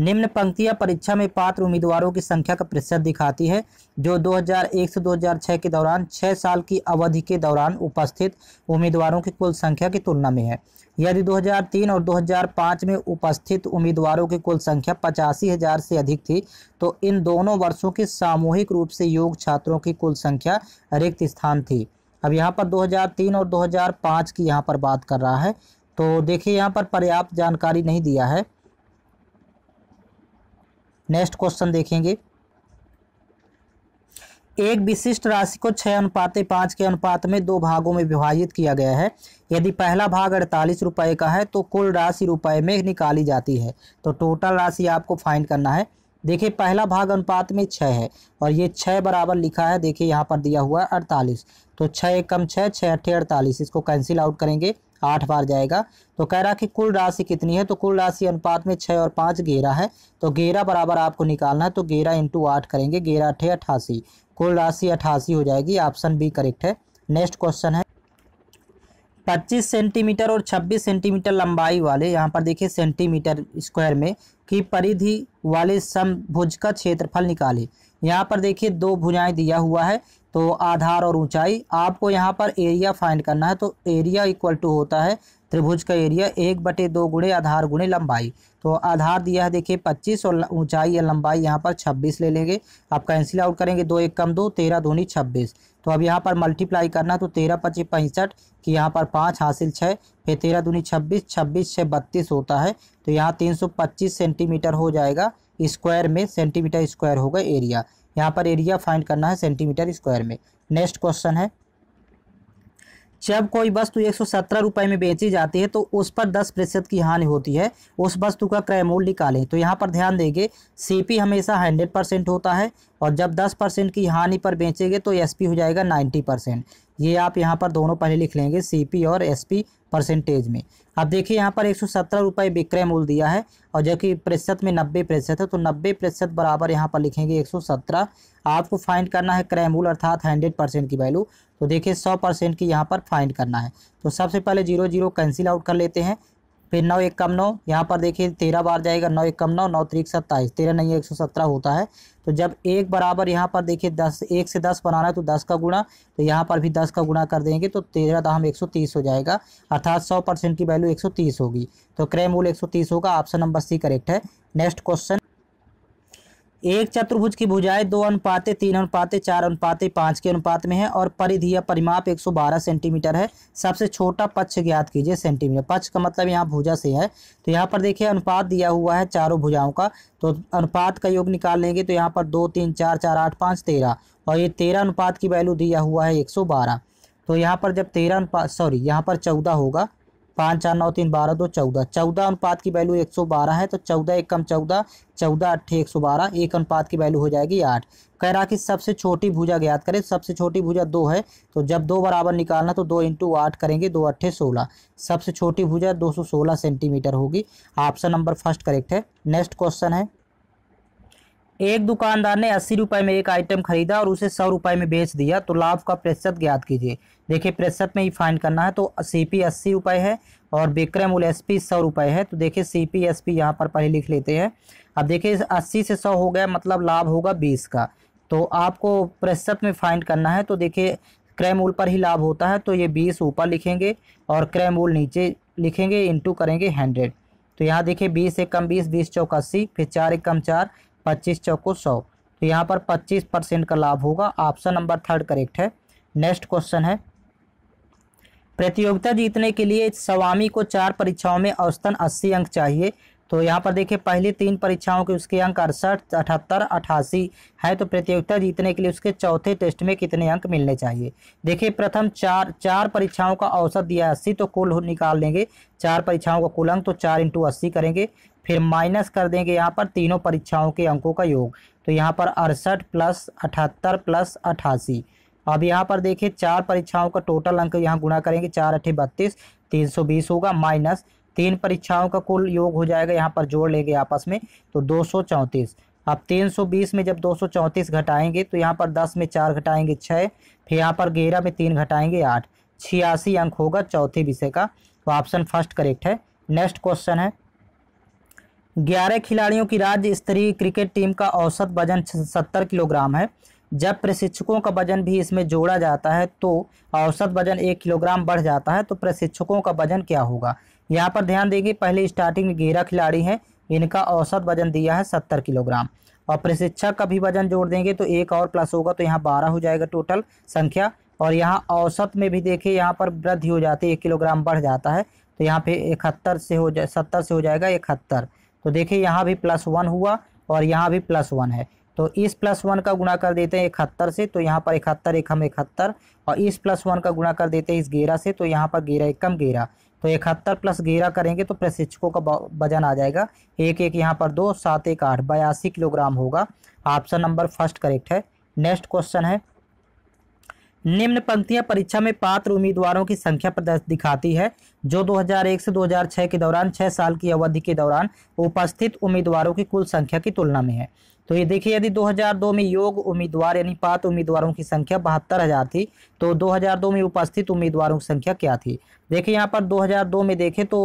निम्न पंक्तियां परीक्षा में पात्र उम्मीदवारों की संख्या का प्रतिशत दिखाती है जो 2001 से 2006 के दौरान छः साल की अवधि के दौरान उपस्थित उम्मीदवारों की कुल संख्या की तुलना में है यदि 2003 और 2005 में उपस्थित उम्मीदवारों की कुल संख्या पचासी हजार से अधिक थी तो इन दोनों वर्षों के सामूहिक रूप से योग छात्रों की कुल संख्या रिक्त स्थान थी अब यहाँ पर 2003 और 2005 की यहाँ पर बात कर रहा है तो देखिए यहाँ पर पर्याप्त जानकारी नहीं दिया है नेक्स्ट क्वेश्चन देखेंगे एक विशिष्ट राशि को छः अनुपात पाँच के अनुपात में दो भागों में विभाजित किया गया है यदि पहला भाग अड़तालीस रुपये का है तो कुल राशि रुपये में निकाली जाती है तो टोटल राशि आपको फाइंड करना है देखिए पहला भाग अनुपात में छः है और ये छः बराबर लिखा है देखिए यहाँ पर दिया हुआ है अड़तालीस तो छः एक कम छः छः अट्ठे अड़तालीस इसको कैंसिल आउट करेंगे आठ बार जाएगा तो कह रहा कि कुल राशि कितनी है तो कुल राशि अनुपात में छः और पाँच गेरा है तो गेरा बराबर आपको निकालना है तो गेरा इंटू आठ करेंगे गेरा अठे अठासी कुल राशि अठासी हो जाएगी ऑप्शन बी करेक्ट है नेक्स्ट क्वेश्चन है पच्चीस सेंटीमीटर और छब्बीस सेंटीमीटर लंबाई वाले यहाँ पर देखिए सेंटीमीटर स्क्वायर में की परिधि वाले समभुज का क्षेत्रफल निकाले यहाँ पर देखिए दो भुजाएं दिया हुआ है तो आधार और ऊंचाई आपको यहाँ पर एरिया फाइंड करना है तो एरिया इक्वल टू होता है त्रिभुज का एरिया एक बटे दो गुणे आधार गुणे लंबाई तो आधार दिया है देखिए पच्चीस और ऊंचाई या लंबाई यहाँ पर छब्बीस ले लेंगे आप कैंसिल आउट करेंगे दो एक कम दो तेरह धोनी छब्बीस तो अब यहाँ पर मल्टीप्लाई करना तो तेरह पच्चीस पैंसठ कि यहाँ पर पाँच हासिल छः फिर तेरह दूनी छब्बीस छब्बीस छः बत्तीस होता है तो यहाँ तीन सौ पच्चीस सेंटीमीटर हो जाएगा स्क्वायर में सेंटीमीटर स्क्वायर होगा एरिया यहाँ पर एरिया फाइंड करना है सेंटीमीटर स्क्वायर में नेक्स्ट क्वेश्चन है जब कोई वस्तु एक सौ में बेची जाती है तो उस पर 10 प्रतिशत की हानि होती है उस वस्तु का क्रय मूल्य निकालें तो यहाँ पर ध्यान देंगे सीपी हमेशा 100 परसेंट होता है और जब 10 परसेंट की हानि पर बेचेंगे तो एसपी हो जाएगा 90 परसेंट ये आप यहाँ पर दोनों पहले लिख लेंगे सीपी और एसपी परसेंटेज में आप देखिए यहाँ पर एक सौ सत्रह रुपये विक्रय मूल्य दिया है और जबकि प्रतिशत में नब्बे प्रतिशत है तो नब्बे प्रतिशत बराबर यहाँ पर लिखेंगे एक सौ सत्रह आपको फाइंड करना है क्रय मूल्य अर्थात हंड्रेड परसेंट की वैल्यू तो देखिए सौ परसेंट की यहाँ पर फाइंड करना है तो सबसे पहले जीरो जीरो कैंसिल आउट कर लेते हैं फिर नौ एक कम नौ यहाँ पर देखिए तेरह बार जाएगा नौ एक कम नौ नौ तरीक सत्ताईस तेरह नहीं एक सौ सत्रह होता है तो जब एक बराबर यहाँ पर देखिए दस एक से दस बनाना है तो दस का गुणा तो यहाँ पर भी दस का गुणा कर देंगे तो तेरह दाम एक सौ तीस हो जाएगा अर्थात सौ परसेंट की वैल्यू एक सौ तीस होगी तो क्रय मूल एक सौ तीस होगा ऑप्शन नंबर सी करेक्ट है नेक्स्ट क्वेश्चन एक चतुर्भुज की भुजाएं दो अनुपाते तीन अनुपाते चार अनुपाते पाँच के अनुपात में है और परिधि या परिमाप 112 सेंटीमीटर है सबसे छोटा पक्ष ज्ञात कीजिए सेंटीमीटर पक्ष का मतलब यहाँ भुजा से है तो यहाँ पर देखिए अनुपात दिया हुआ है चारों भुजाओं का तो अनुपात का योग निकाल लेंगे तो यहाँ पर दो तीन चार चार आठ पाँच तेरह और ये तेरह अनुपात की वैल्यू दिया हुआ है एक तो यहाँ पर जब तेरह अनुपात सॉरी यहाँ पर चौदह होगा पाँच चार नौ तीन बारह दो चौदह चौदह अनुपात की वैल्यू एक सौ बारह है तो चौदह एक कम चौदह चौदह अट्ठे एक सौ बारह एक अनुपात की वैल्यू हो जाएगी आठ कह रहा कि सबसे छोटी भुजा ज्ञात करें सबसे छोटी भुजा दो है तो जब दो बराबर निकालना तो दो इंटू आठ करेंगे दो अट्ठे सोलह सबसे छोटी भुजा दो सौ सोलह सेंटीमीटर होगी ऑप्शन नंबर फर्स्ट करेक्ट है नेक्स्ट क्वेश्चन है एक दुकानदार ने अस्सी रुपये में एक आइटम खरीदा और उसे सौ रुपये में बेच दिया तो लाभ का प्रतिशत ज्ञात कीजिए देखिए प्रतिशत में ही फाइंड करना है तो सी पी अस्सी रुपये है और विक्रय मूल्य एस पी सौ रुपये है तो देखिए सी पी एस पी यहाँ पर पहले लिख लेते हैं अब देखिए अस्सी से सौ हो गया मतलब लाभ होगा बीस का तो आपको प्रतिशत में फाइंड करना है तो देखिए क्रय मूल पर ही लाभ होता है तो ये बीस ऊपर लिखेंगे और क्रय मूल नीचे लिखेंगे इंटू करेंगे हंड्रेड तो यहाँ देखिए बीस एक कम बीस बीस चौक अस्सी फिर चार एक कम चार पच्चीस चौको सौ तो यहाँ पर पच्चीस परसेंट का लाभ होगा ऑप्शन नंबर थर्ड करेक्ट है नेक्स्ट क्वेश्चन है प्रतियोगिता जीतने के लिए स्वामी को चार परीक्षाओं में औसतन अस्सी अंक चाहिए तो यहाँ पर देखिए पहली तीन परीक्षाओं के उसके अंक अड़सठ अठहत्तर अठासी है तो प्रतियोगिता जीतने के लिए उसके चौथे टेस्ट में कितने अंक मिलने चाहिए देखिए प्रथम चार चार परीक्षाओं का औसत दिया अस्सी तो कुल निकाल लेंगे चार परीक्षाओं का कुल अंक तो चार इंटू अस्सी करेंगे फिर माइनस कर देंगे यहाँ पर तीनों परीक्षाओं के अंकों का योग तो यहाँ पर अड़सठ प्लस अठहत्तर प्लस अठासी अब यहाँ पर देखिए चार परीक्षाओं का टोटल अंक यहाँ गुणा करेंगे चार अठे बत्तीस तीन सौ बीस होगा माइनस तीन परीक्षाओं का कुल योग हो जाएगा यहाँ पर जोड़ लेंगे आपस में तो दो सौ चौंतीस अब तीन सौ बीस में जब दो सौ चौंतीस घटाएंगे तो यहाँ पर दस में चार घटाएंगे छः फिर यहाँ पर ग्यारह में तीन घटाएंगे आठ छियासी अंक होगा चौथे विषय का तो ऑप्शन फर्स्ट करेक्ट है नेक्स्ट क्वेश्चन है ग्यारह खिलाड़ियों की राज्य स्तरीय क्रिकेट टीम का औसत वजन सत्तर किलोग्राम है जब प्रशिक्षकों का वजन भी इसमें जोड़ा जाता है तो औसत वजन एक किलोग्राम बढ़ जाता है तो प्रशिक्षकों का वजन क्या होगा यहाँ पर ध्यान देंगे पहले स्टार्टिंग में ग्यारह खिलाड़ी हैं इनका औसत वजन दिया है सत्तर किलोग्राम और प्रशिक्षक का भी वजन जोड़ देंगे तो एक और प्लस होगा तो यहाँ बारह हो जाएगा टोटल संख्या और यहाँ औसत में भी देखिए यहाँ पर वृद्धि हो जाती है एक किलोग्राम बढ़ जाता है तो यहाँ पे इकहत्तर से हो जाए सत्तर से हो जाएगा इकहत्तर तो देखिए यहाँ भी प्लस वन हुआ और यहाँ भी प्लस वन है तो इस प्लस वन का गुणा कर देते हैं इकहत्तर से तो यहाँ पर इकहत्तर एकम इकहत्तर और इस प्लस वन का गुणा कर देते हैं इस गेरा से तो यहाँ पर गेरा एकम गेरा तो इकहत्तर प्लस गेरा करेंगे तो प्रशिक्षकों का वजन आ जाएगा एक एक यहाँ पर दो सात एक आठ बयासी किलोग्राम होगा ऑप्शन नंबर फर्स्ट करेक्ट है नेक्स्ट क्वेश्चन है निम्न पंक्तियां परीक्षा में पात्र उम्मीदवारों की संख्या प्रदर्श दिखाती है जो 2001 से 2006 के दौरान छः साल की अवधि के दौरान उपस्थित उम्मीदवारों की कुल संख्या की तुलना में है तो ये देखिए यदि 2002 में योग उम्मीदवार यानी पात्र उम्मीदवारों की संख्या बहत्तर हज़ार थी तो 2002 में उपस्थित उम्मीदवारों की संख्या क्या थी देखिए यहाँ पर 2002 में देखें तो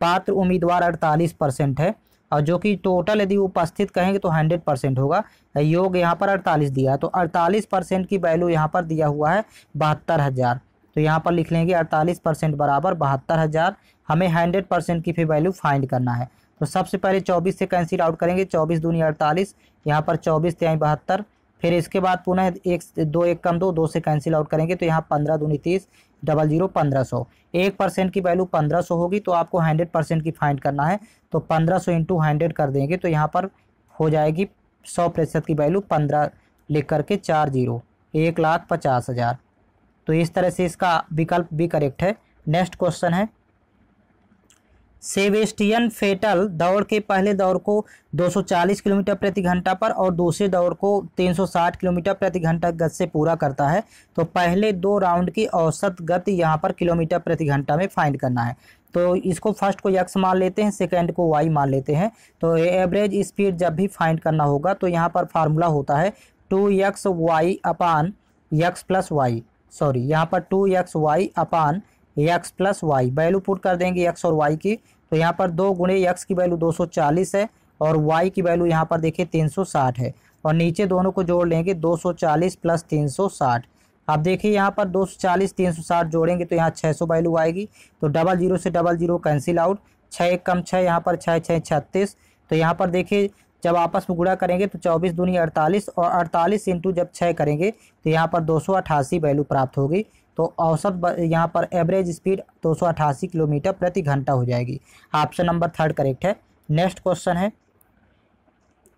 पात्र उम्मीदवार अड़तालीस परसेंट है और जो कि टोटल यदि उपस्थित कहेंगे तो हंड्रेड परसेंट होगा योग यहाँ पर अड़तालीस दिया है तो अड़तालीस परसेंट की वैल्यू यहाँ पर दिया हुआ है बहत्तर हज़ार तो यहाँ पर लिख लेंगे अड़तालीस परसेंट बराबर बहत्तर हज़ार हमें हंड्रेड परसेंट की फिर वैल्यू फाइंड करना है तो सबसे पहले चौबीस से कैंसिल आउट करेंगे चौबीस दूनी अड़तालीस यहाँ पर चौबीस त्याई बहत्तर फिर इसके बाद पुनः एक दो एक कम दो दो से कैंसिल आउट करेंगे तो यहाँ पंद्रह दूनी तीस डबल जीरो पंद्रह सौ एक परसेंट की वैल्यू पंद्रह सौ होगी तो आपको हंड्रेड परसेंट की फाइंड करना है तो पंद्रह सौ इंटू हंड्रेड कर देंगे तो यहाँ पर हो जाएगी सौ प्रतिशत की वैल्यू पंद्रह लिख करके चार जीरो एक लाख पचास हज़ार तो इस तरह से इसका विकल्प भी करेक्ट है नेक्स्ट क्वेश्चन है सेवेस्टियन फेटल दौड़ के पहले दौर को 240 किलोमीटर प्रति घंटा पर और दूसरे दौर को 360 किलोमीटर प्रति घंटा गति से पूरा करता है तो पहले दो राउंड की औसत गति यहाँ पर किलोमीटर प्रति घंटा में फाइंड करना है तो इसको फर्स्ट को यक्स मान लेते हैं सेकेंड को वाई मान लेते हैं तो एवरेज स्पीड जब भी फाइंड करना होगा तो यहाँ पर फार्मूला होता है two x y upon x plus y sorry यहाँ पर two x y upon x plus y value put कर देंगे एक्स और वाई की तो यहाँ पर दो गुणे एक्स की वैल्यू 240 है और वाई की वैल्यू यहाँ पर देखिए 360 है और नीचे दोनों को जोड़ लेंगे 240 प्लस 360 आप देखिए यहाँ पर 240 360 जोड़ेंगे तो यहाँ 600 वैल्यू आएगी तो डबल जीरो से डबल जीरो कैंसिल आउट छः एक कम छः यहाँ पर छः छः छत्तीस तो यहाँ पर देखिए जब आपस में गुड़ा करेंगे तो चौबीस दूनी अड़तालीस और अड़तालीस इंटू जब छः करेंगे तो यहाँ पर दो वैल्यू प्राप्त होगी तो औसत यहाँ पर एवरेज स्पीड दो किलोमीटर प्रति घंटा हो जाएगी ऑप्शन नंबर थर्ड करेक्ट है नेक्स्ट क्वेश्चन है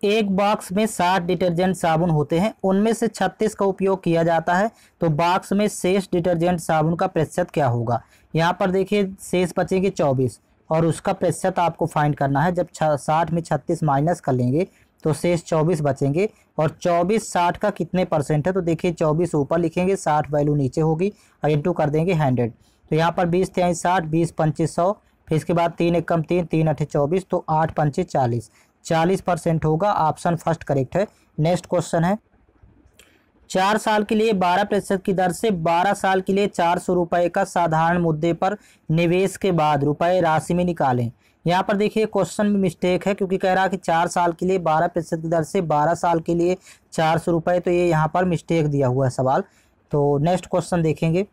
एक बॉक्स में साठ डिटर्जेंट साबुन होते हैं उनमें से छत्तीस का उपयोग किया जाता है तो बॉक्स में शेष डिटर्जेंट साबुन का प्रतिशत क्या होगा यहाँ पर देखिए शेष बचेंगे चौबीस और उसका प्रतिशत आपको फाइंड करना है जब साठ में छत्तीस माइनस कर लेंगे तो शेष चौबीस बचेंगे और चौबीस साठ का कितने परसेंट है तो देखिए चौबीस ऊपर लिखेंगे साठ वैल्यू नीचे होगी और इंटू कर देंगे हंड्रेड तो यहाँ पर बीस तेईस साठ बीस पंचीस सौ फिर इसके बाद तीन एक कम तीन तीन अठे चौबीस तो आठ पंचे चालीस चालीस परसेंट होगा ऑप्शन फर्स्ट करेक्ट है नेक्स्ट क्वेश्चन है चार साल के लिए बारह प्रतिशत की दर से बारह साल के लिए चार सौ रुपये का साधारण मुद्दे पर निवेश के बाद रुपये राशि में निकालें यहाँ पर देखिए क्वेश्चन में मिस्टेक है क्योंकि कह रहा है कि चार साल के लिए बारह प्रतिशत की दर से बारह साल के लिए चार सौ रुपये तो ये यहाँ पर मिस्टेक दिया हुआ है सवाल तो नेक्स्ट क्वेश्चन देखेंगे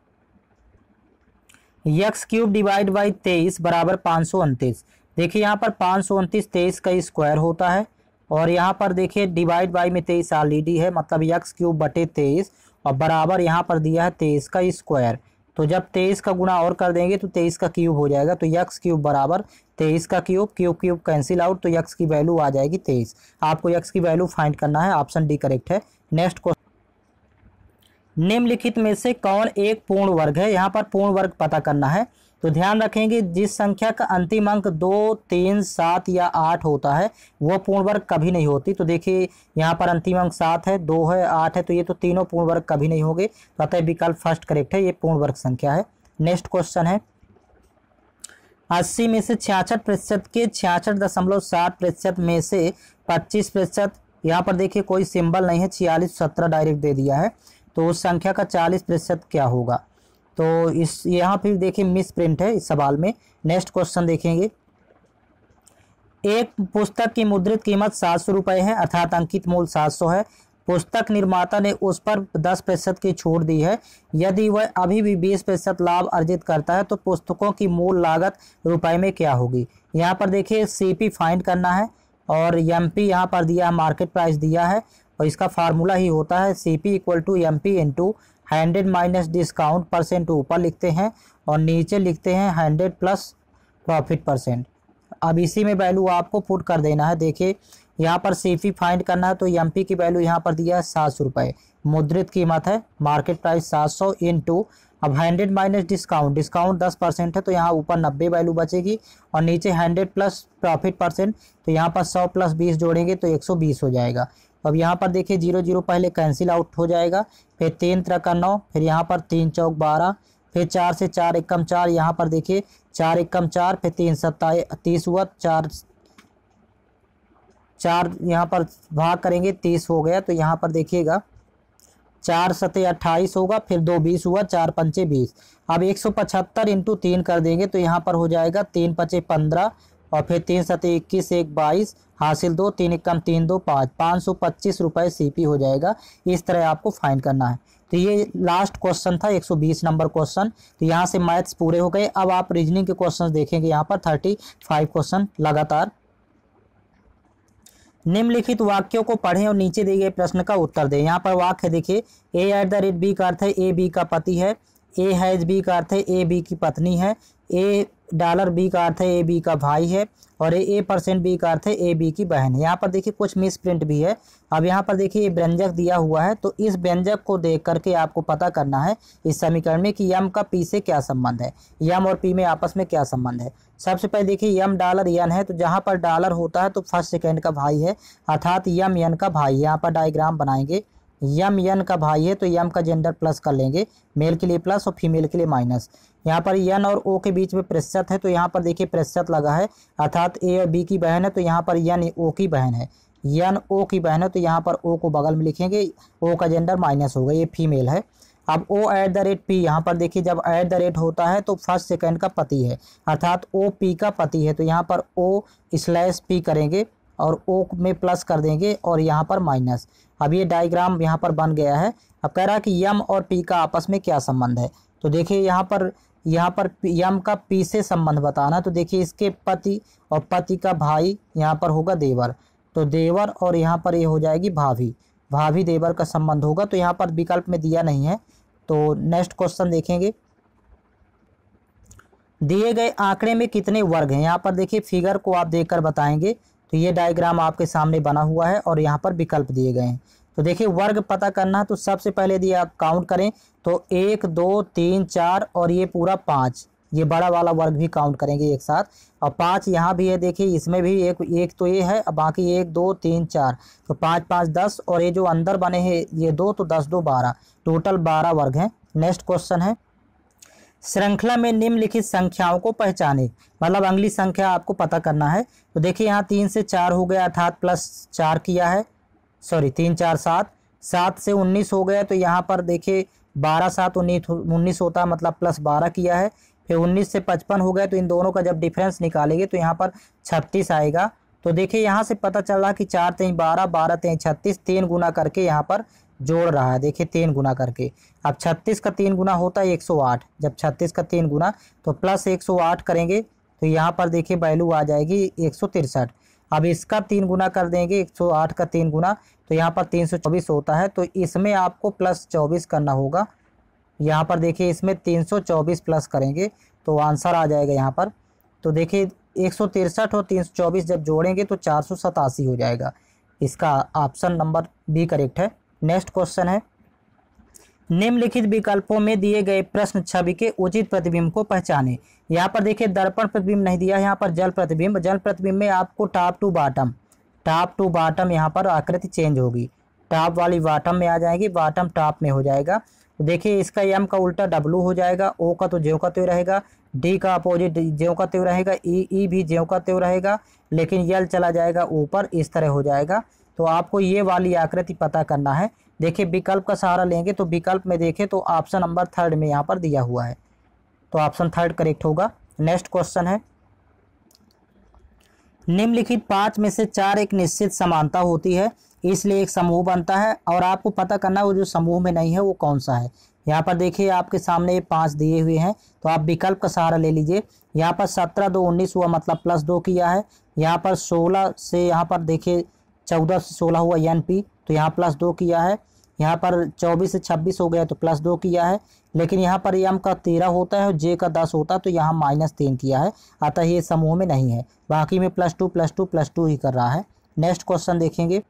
यक्स क्यूब डिवाइड बाई तेईस बराबर पाँच सौ उनतीस देखिए यहाँ पर पाँच सौ उनतीस तेईस का स्क्वायर होता है और यहाँ पर देखिए डिवाइड बाई में तेईस ऑलरेडी है मतलब यक्स क्यूब बटे तेईस और बराबर यहाँ पर दिया है तेईस का स्क्वायर तो जब तेईस का गुणा और कर देंगे तो तेईस का क्यूब हो जाएगा तो यक्स क्यूब बराबर तेईस का cube cube cube cancel out तो यक्स की वैल्यू आ जाएगी तेईस आपको यक्स की वैल्यू फाइंड करना है ऑप्शन डी करेक्ट है नेक्स्ट क्वेश्चन निम्नलिखित में से कौन एक पूर्ण वर्ग है यहाँ पर पूर्ण वर्ग पता करना है तो ध्यान रखेंगे जिस संख्या का अंतिम अंक दो तीन सात या आठ होता है वह पूर्ण वर्ग कभी नहीं होती तो देखिए यहाँ पर अंतिम अंक सात है दो है आठ है तो ये तो तीनों पूर्ण वर्ग कभी नहीं होंगे तो अतः विकल्प फर्स्ट करेक्ट है ये पूर्ण वर्ग संख्या है नेक्स्ट क्वेश्चन है अस्सी में से छियासठ प्रतिशत के छियासठ दशमलव सात प्रतिशत में से पच्चीस प्रतिशत यहाँ पर देखिए कोई सिंबल नहीं है छियालीस सत्रह डायरेक्ट दे दिया है तो उस संख्या का चालीस प्रतिशत क्या होगा तो इस यहाँ फिर देखिए मिस प्रिंट है इस सवाल में नेक्स्ट क्वेश्चन देखेंगे एक पुस्तक की मुद्रित कीमत सात सौ रुपये है अर्थात अंकित मूल सात सौ है पुस्तक निर्माता ने उस पर दस प्रतिशत की छूट दी है यदि वह अभी भी बीस प्रतिशत लाभ अर्जित करता है तो पुस्तकों की मूल लागत रुपए में क्या होगी यहाँ पर देखिए सीपी फाइंड करना है और एम पी यहाँ पर दिया मार्केट प्राइस दिया है और इसका फार्मूला ही होता है C P equal to M P into hundred minus discount percent ऊपर लिखते हैं और नीचे लिखते हैं हंड्रेड प्लस प्रॉफिट परसेंट अब इसी में वैल्यू आपको पुट कर देना है देखिए यहाँ पर सी पी फाइंड करना है तो एम पी की वैल्यू यहाँ पर दिया है सात सौ मुद्रित कीमत है मार्केट प्राइस सात सौ इन टू अब हंड्रेड माइनस डिस्काउंट डिस्काउंट दस परसेंट है तो यहाँ ऊपर नब्बे वैल्यू बचेगी और नीचे हंड्रेड प्लस प्रॉफिट परसेंट तो यहाँ पर सौ प्लस बीस जोड़ेंगे तो एक सौ बीस हो जाएगा अब यहाँ पर देखिए जीरो जीरो पहले कैंसिल आउट हो जाएगा फिर तीन तरह का नौ फिर यहाँ पर तीन चौक बारह फिर चार से चार एक कम चार यहाँ पर देखिए चार एक कम चार फिर तीन सत्ता तीस हुआ चार चार यहाँ पर भाग करेंगे तीस हो गया तो यहाँ पर देखिएगा चार सतह अट्ठाईस होगा फिर दो बीस हुआ चार पंचे बीस अब एक सौ पचहत्तर इंटू तीन कर देंगे तो यहाँ पर हो जाएगा तीन पचे पंद्रह और फिर तीन सत इक्कीस एक बाईस हासिल दो तीन इक्कम तीन दो पाँच पाँच सौ पच्चीस रुपये सी पी हो जाएगा इस तरह आपको फाइन करना है तो ये लास्ट क्वेश्चन था 120 नंबर क्वेश्चन तो यहाँ से मैथ्स पूरे हो गए अब आप रीजनिंग के क्वेश्चन देखेंगे यहाँ पर 35 क्वेश्चन लगातार निम्नलिखित वाक्यों को पढ़ें और नीचे दिए गए प्रश्न का उत्तर दें यहाँ पर वाक्य देखिए A at the rate B का अर्थ है ए बी का पति है ए हैज बी का अर्थ है ए बी की पत्नी है ए डॉलर बी का अर्थ है ए बी का भाई है और ए ए परसेंट बी का अर्थ है ए बी की बहन है यहाँ पर देखिए कुछ मिस प्रिंट भी है अब यहाँ पर देखिए ये व्यंजक दिया हुआ है तो इस व्यंजक को देख करके आपको पता करना है इस समीकरण में कि यम का पी से क्या संबंध है यम और पी में आपस में क्या संबंध है सबसे पहले देखिए यम डॉलर यन है तो जहाँ पर डॉलर होता है तो फर्स्ट सेकेंड का भाई है अर्थात यम यन का भाई यहाँ पर डायग्राम बनाएंगे यम यन का भाई है तो यम का जेंडर प्लस कर लेंगे मेल के लिए प्लस और फीमेल के लिए माइनस यहाँ पर यन और ओ के बीच में प्रतिशत है तो यहाँ पर देखिए प्रतिशत लगा है अर्थात ए और बी की बहन है तो यहाँ पर यन ओ की बहन है यन ओ की बहन है तो यहाँ पर ओ को बगल में लिखेंगे ओ का जेंडर माइनस होगा ये फीमेल है अब O at the rate P यहाँ पर देखिए जब एट द रेट होता है तो फर्स्ट सेकेंड का पति है अर्थात ओ पी का पति है तो यहाँ पर ओ स्लैश पी करेंगे और ओ में प्लस कर देंगे और यहाँ पर माइनस अब ये डायग्राम यहाँ पर बन गया है अब कह रहा है कि यम और पी का आपस में क्या संबंध है तो देखिए यहाँ पर यहाँ पर यम का पी से संबंध बताना तो देखिए इसके पति और पति का भाई यहाँ पर होगा देवर तो देवर और यहाँ पर ये यह हो जाएगी भाभी भाभी देवर का संबंध होगा तो यहाँ पर विकल्प में दिया नहीं है तो नेक्स्ट क्वेश्चन देखेंगे दिए गए आंकड़े में कितने वर्ग हैं यहाँ पर देखिए फिगर को आप देखकर बताएंगे तो ये डायग्राम आपके सामने बना हुआ है और यहाँ पर विकल्प दिए गए हैं तो देखिए वर्ग पता करना तो सबसे पहले यदि आप काउंट करें तो एक दो तीन चार और ये पूरा पाँच ये बड़ा वाला वर्ग भी काउंट करेंगे एक साथ और पाँच यहाँ भी है देखिए इसमें भी एक एक तो ये है और बाकी एक दो तीन चार तो पाँच पाँच दस और ये जो अंदर बने हैं ये दो तो दस दो बारह टोटल बारह वर्ग हैं नेक्स्ट क्वेश्चन है श्रृंखला में निम्नलिखित संख्याओं को पहचाने मतलब अगली संख्या आपको पता करना है तो देखिए यहाँ तीन से चार हो गया अर्थात प्लस चार किया है सॉरी तीन चार सात सात से उन्नीस हो गया तो यहाँ पर देखिए बारह सात उन्नीस उन्नीस होता है मतलब प्लस बारह किया है फिर उन्नीस से पचपन हो गया तो इन दोनों का जब डिफरेंस निकालेंगे तो यहाँ पर छत्तीस आएगा तो देखिए यहाँ से पता चल रहा कि चार तेईस बारह बारह तेईस छत्तीस तीन गुना करके यहाँ पर जोड़ रहा है देखिए तीन गुना करके अब छत्तीस का तीन गुना होता है एक सौ आठ जब छत्तीस का तीन गुना तो प्लस एक सौ आठ करेंगे तो यहाँ पर देखिए वैल्यू आ जाएगी एक सौ तिरसठ अब इसका तीन गुना कर देंगे एक सौ आठ का तीन गुना तो यहाँ पर तीन सौ चौबीस होता है तो इसमें आपको प्लस चौबीस करना होगा यहाँ पर देखिए इसमें तीन सौ चौबीस प्लस करेंगे तो आंसर आ जाएगा यहाँ पर तो देखिए एक सौ तिरसठ और तीन सौ चौबीस जब जोड़ेंगे तो चार सौ सतासी हो जाएगा इसका ऑप्शन नंबर बी करेक्ट है नेक्स्ट क्वेश्चन है निम्नलिखित विकल्पों में दिए गए प्रश्न छवि के उचित प्रतिबिंब को पहचाने यहाँ पर देखिए दर्पण प्रतिबिंब नहीं दिया यहाँ पर जल प्रतिबिंब जल प्रतिबिंब में आपको top to bottom top to bottom यहाँ पर आकृति चेंज होगी टॉप वाली बॉटम में आ जाएगी बॉटम टॉप में हो जाएगा तो देखिए इसका एम का उल्टा डब्लू हो जाएगा ओ का तो ज्यो का त्यों रहेगा डी का अपोजिट ज्यो का त्यों रहेगा ई e, ई e भी ज्यो का त्यों रहेगा लेकिन यल चला जाएगा ऊपर इस तरह हो जाएगा तो आपको ये वाली आकृति पता करना है देखिए विकल्प का सहारा लेंगे तो विकल्प में देखें तो ऑप्शन नंबर थर्ड में यहाँ पर दिया हुआ है तो ऑप्शन थर्ड करेक्ट होगा नेक्स्ट क्वेश्चन है निम्नलिखित पांच में से चार एक निश्चित समानता होती है इसलिए एक समूह बनता है और आपको पता करना वो जो समूह में नहीं है वो कौन सा है यहाँ पर देखिए आपके सामने ये पांच दिए हुए हैं तो आप विकल्प का सहारा ले लीजिए यहाँ पर सत्रह दो उन्नीस हुआ मतलब प्लस दो किया है यहाँ पर सोलह से यहाँ पर देखिए चौदह से सोलह हुआ एन पी तो यहाँ प्लस दो किया है यहाँ पर चौबीस से छब्बीस हो गया तो प्लस दो किया है लेकिन यहाँ पर एम का तेरह होता है और जे का दस होता है तो यहाँ माइनस तीन किया है अतः ये समूह में नहीं है बाकी में plus two plus two plus two ही कर रहा है नेक्स्ट क्वेश्चन देखेंगे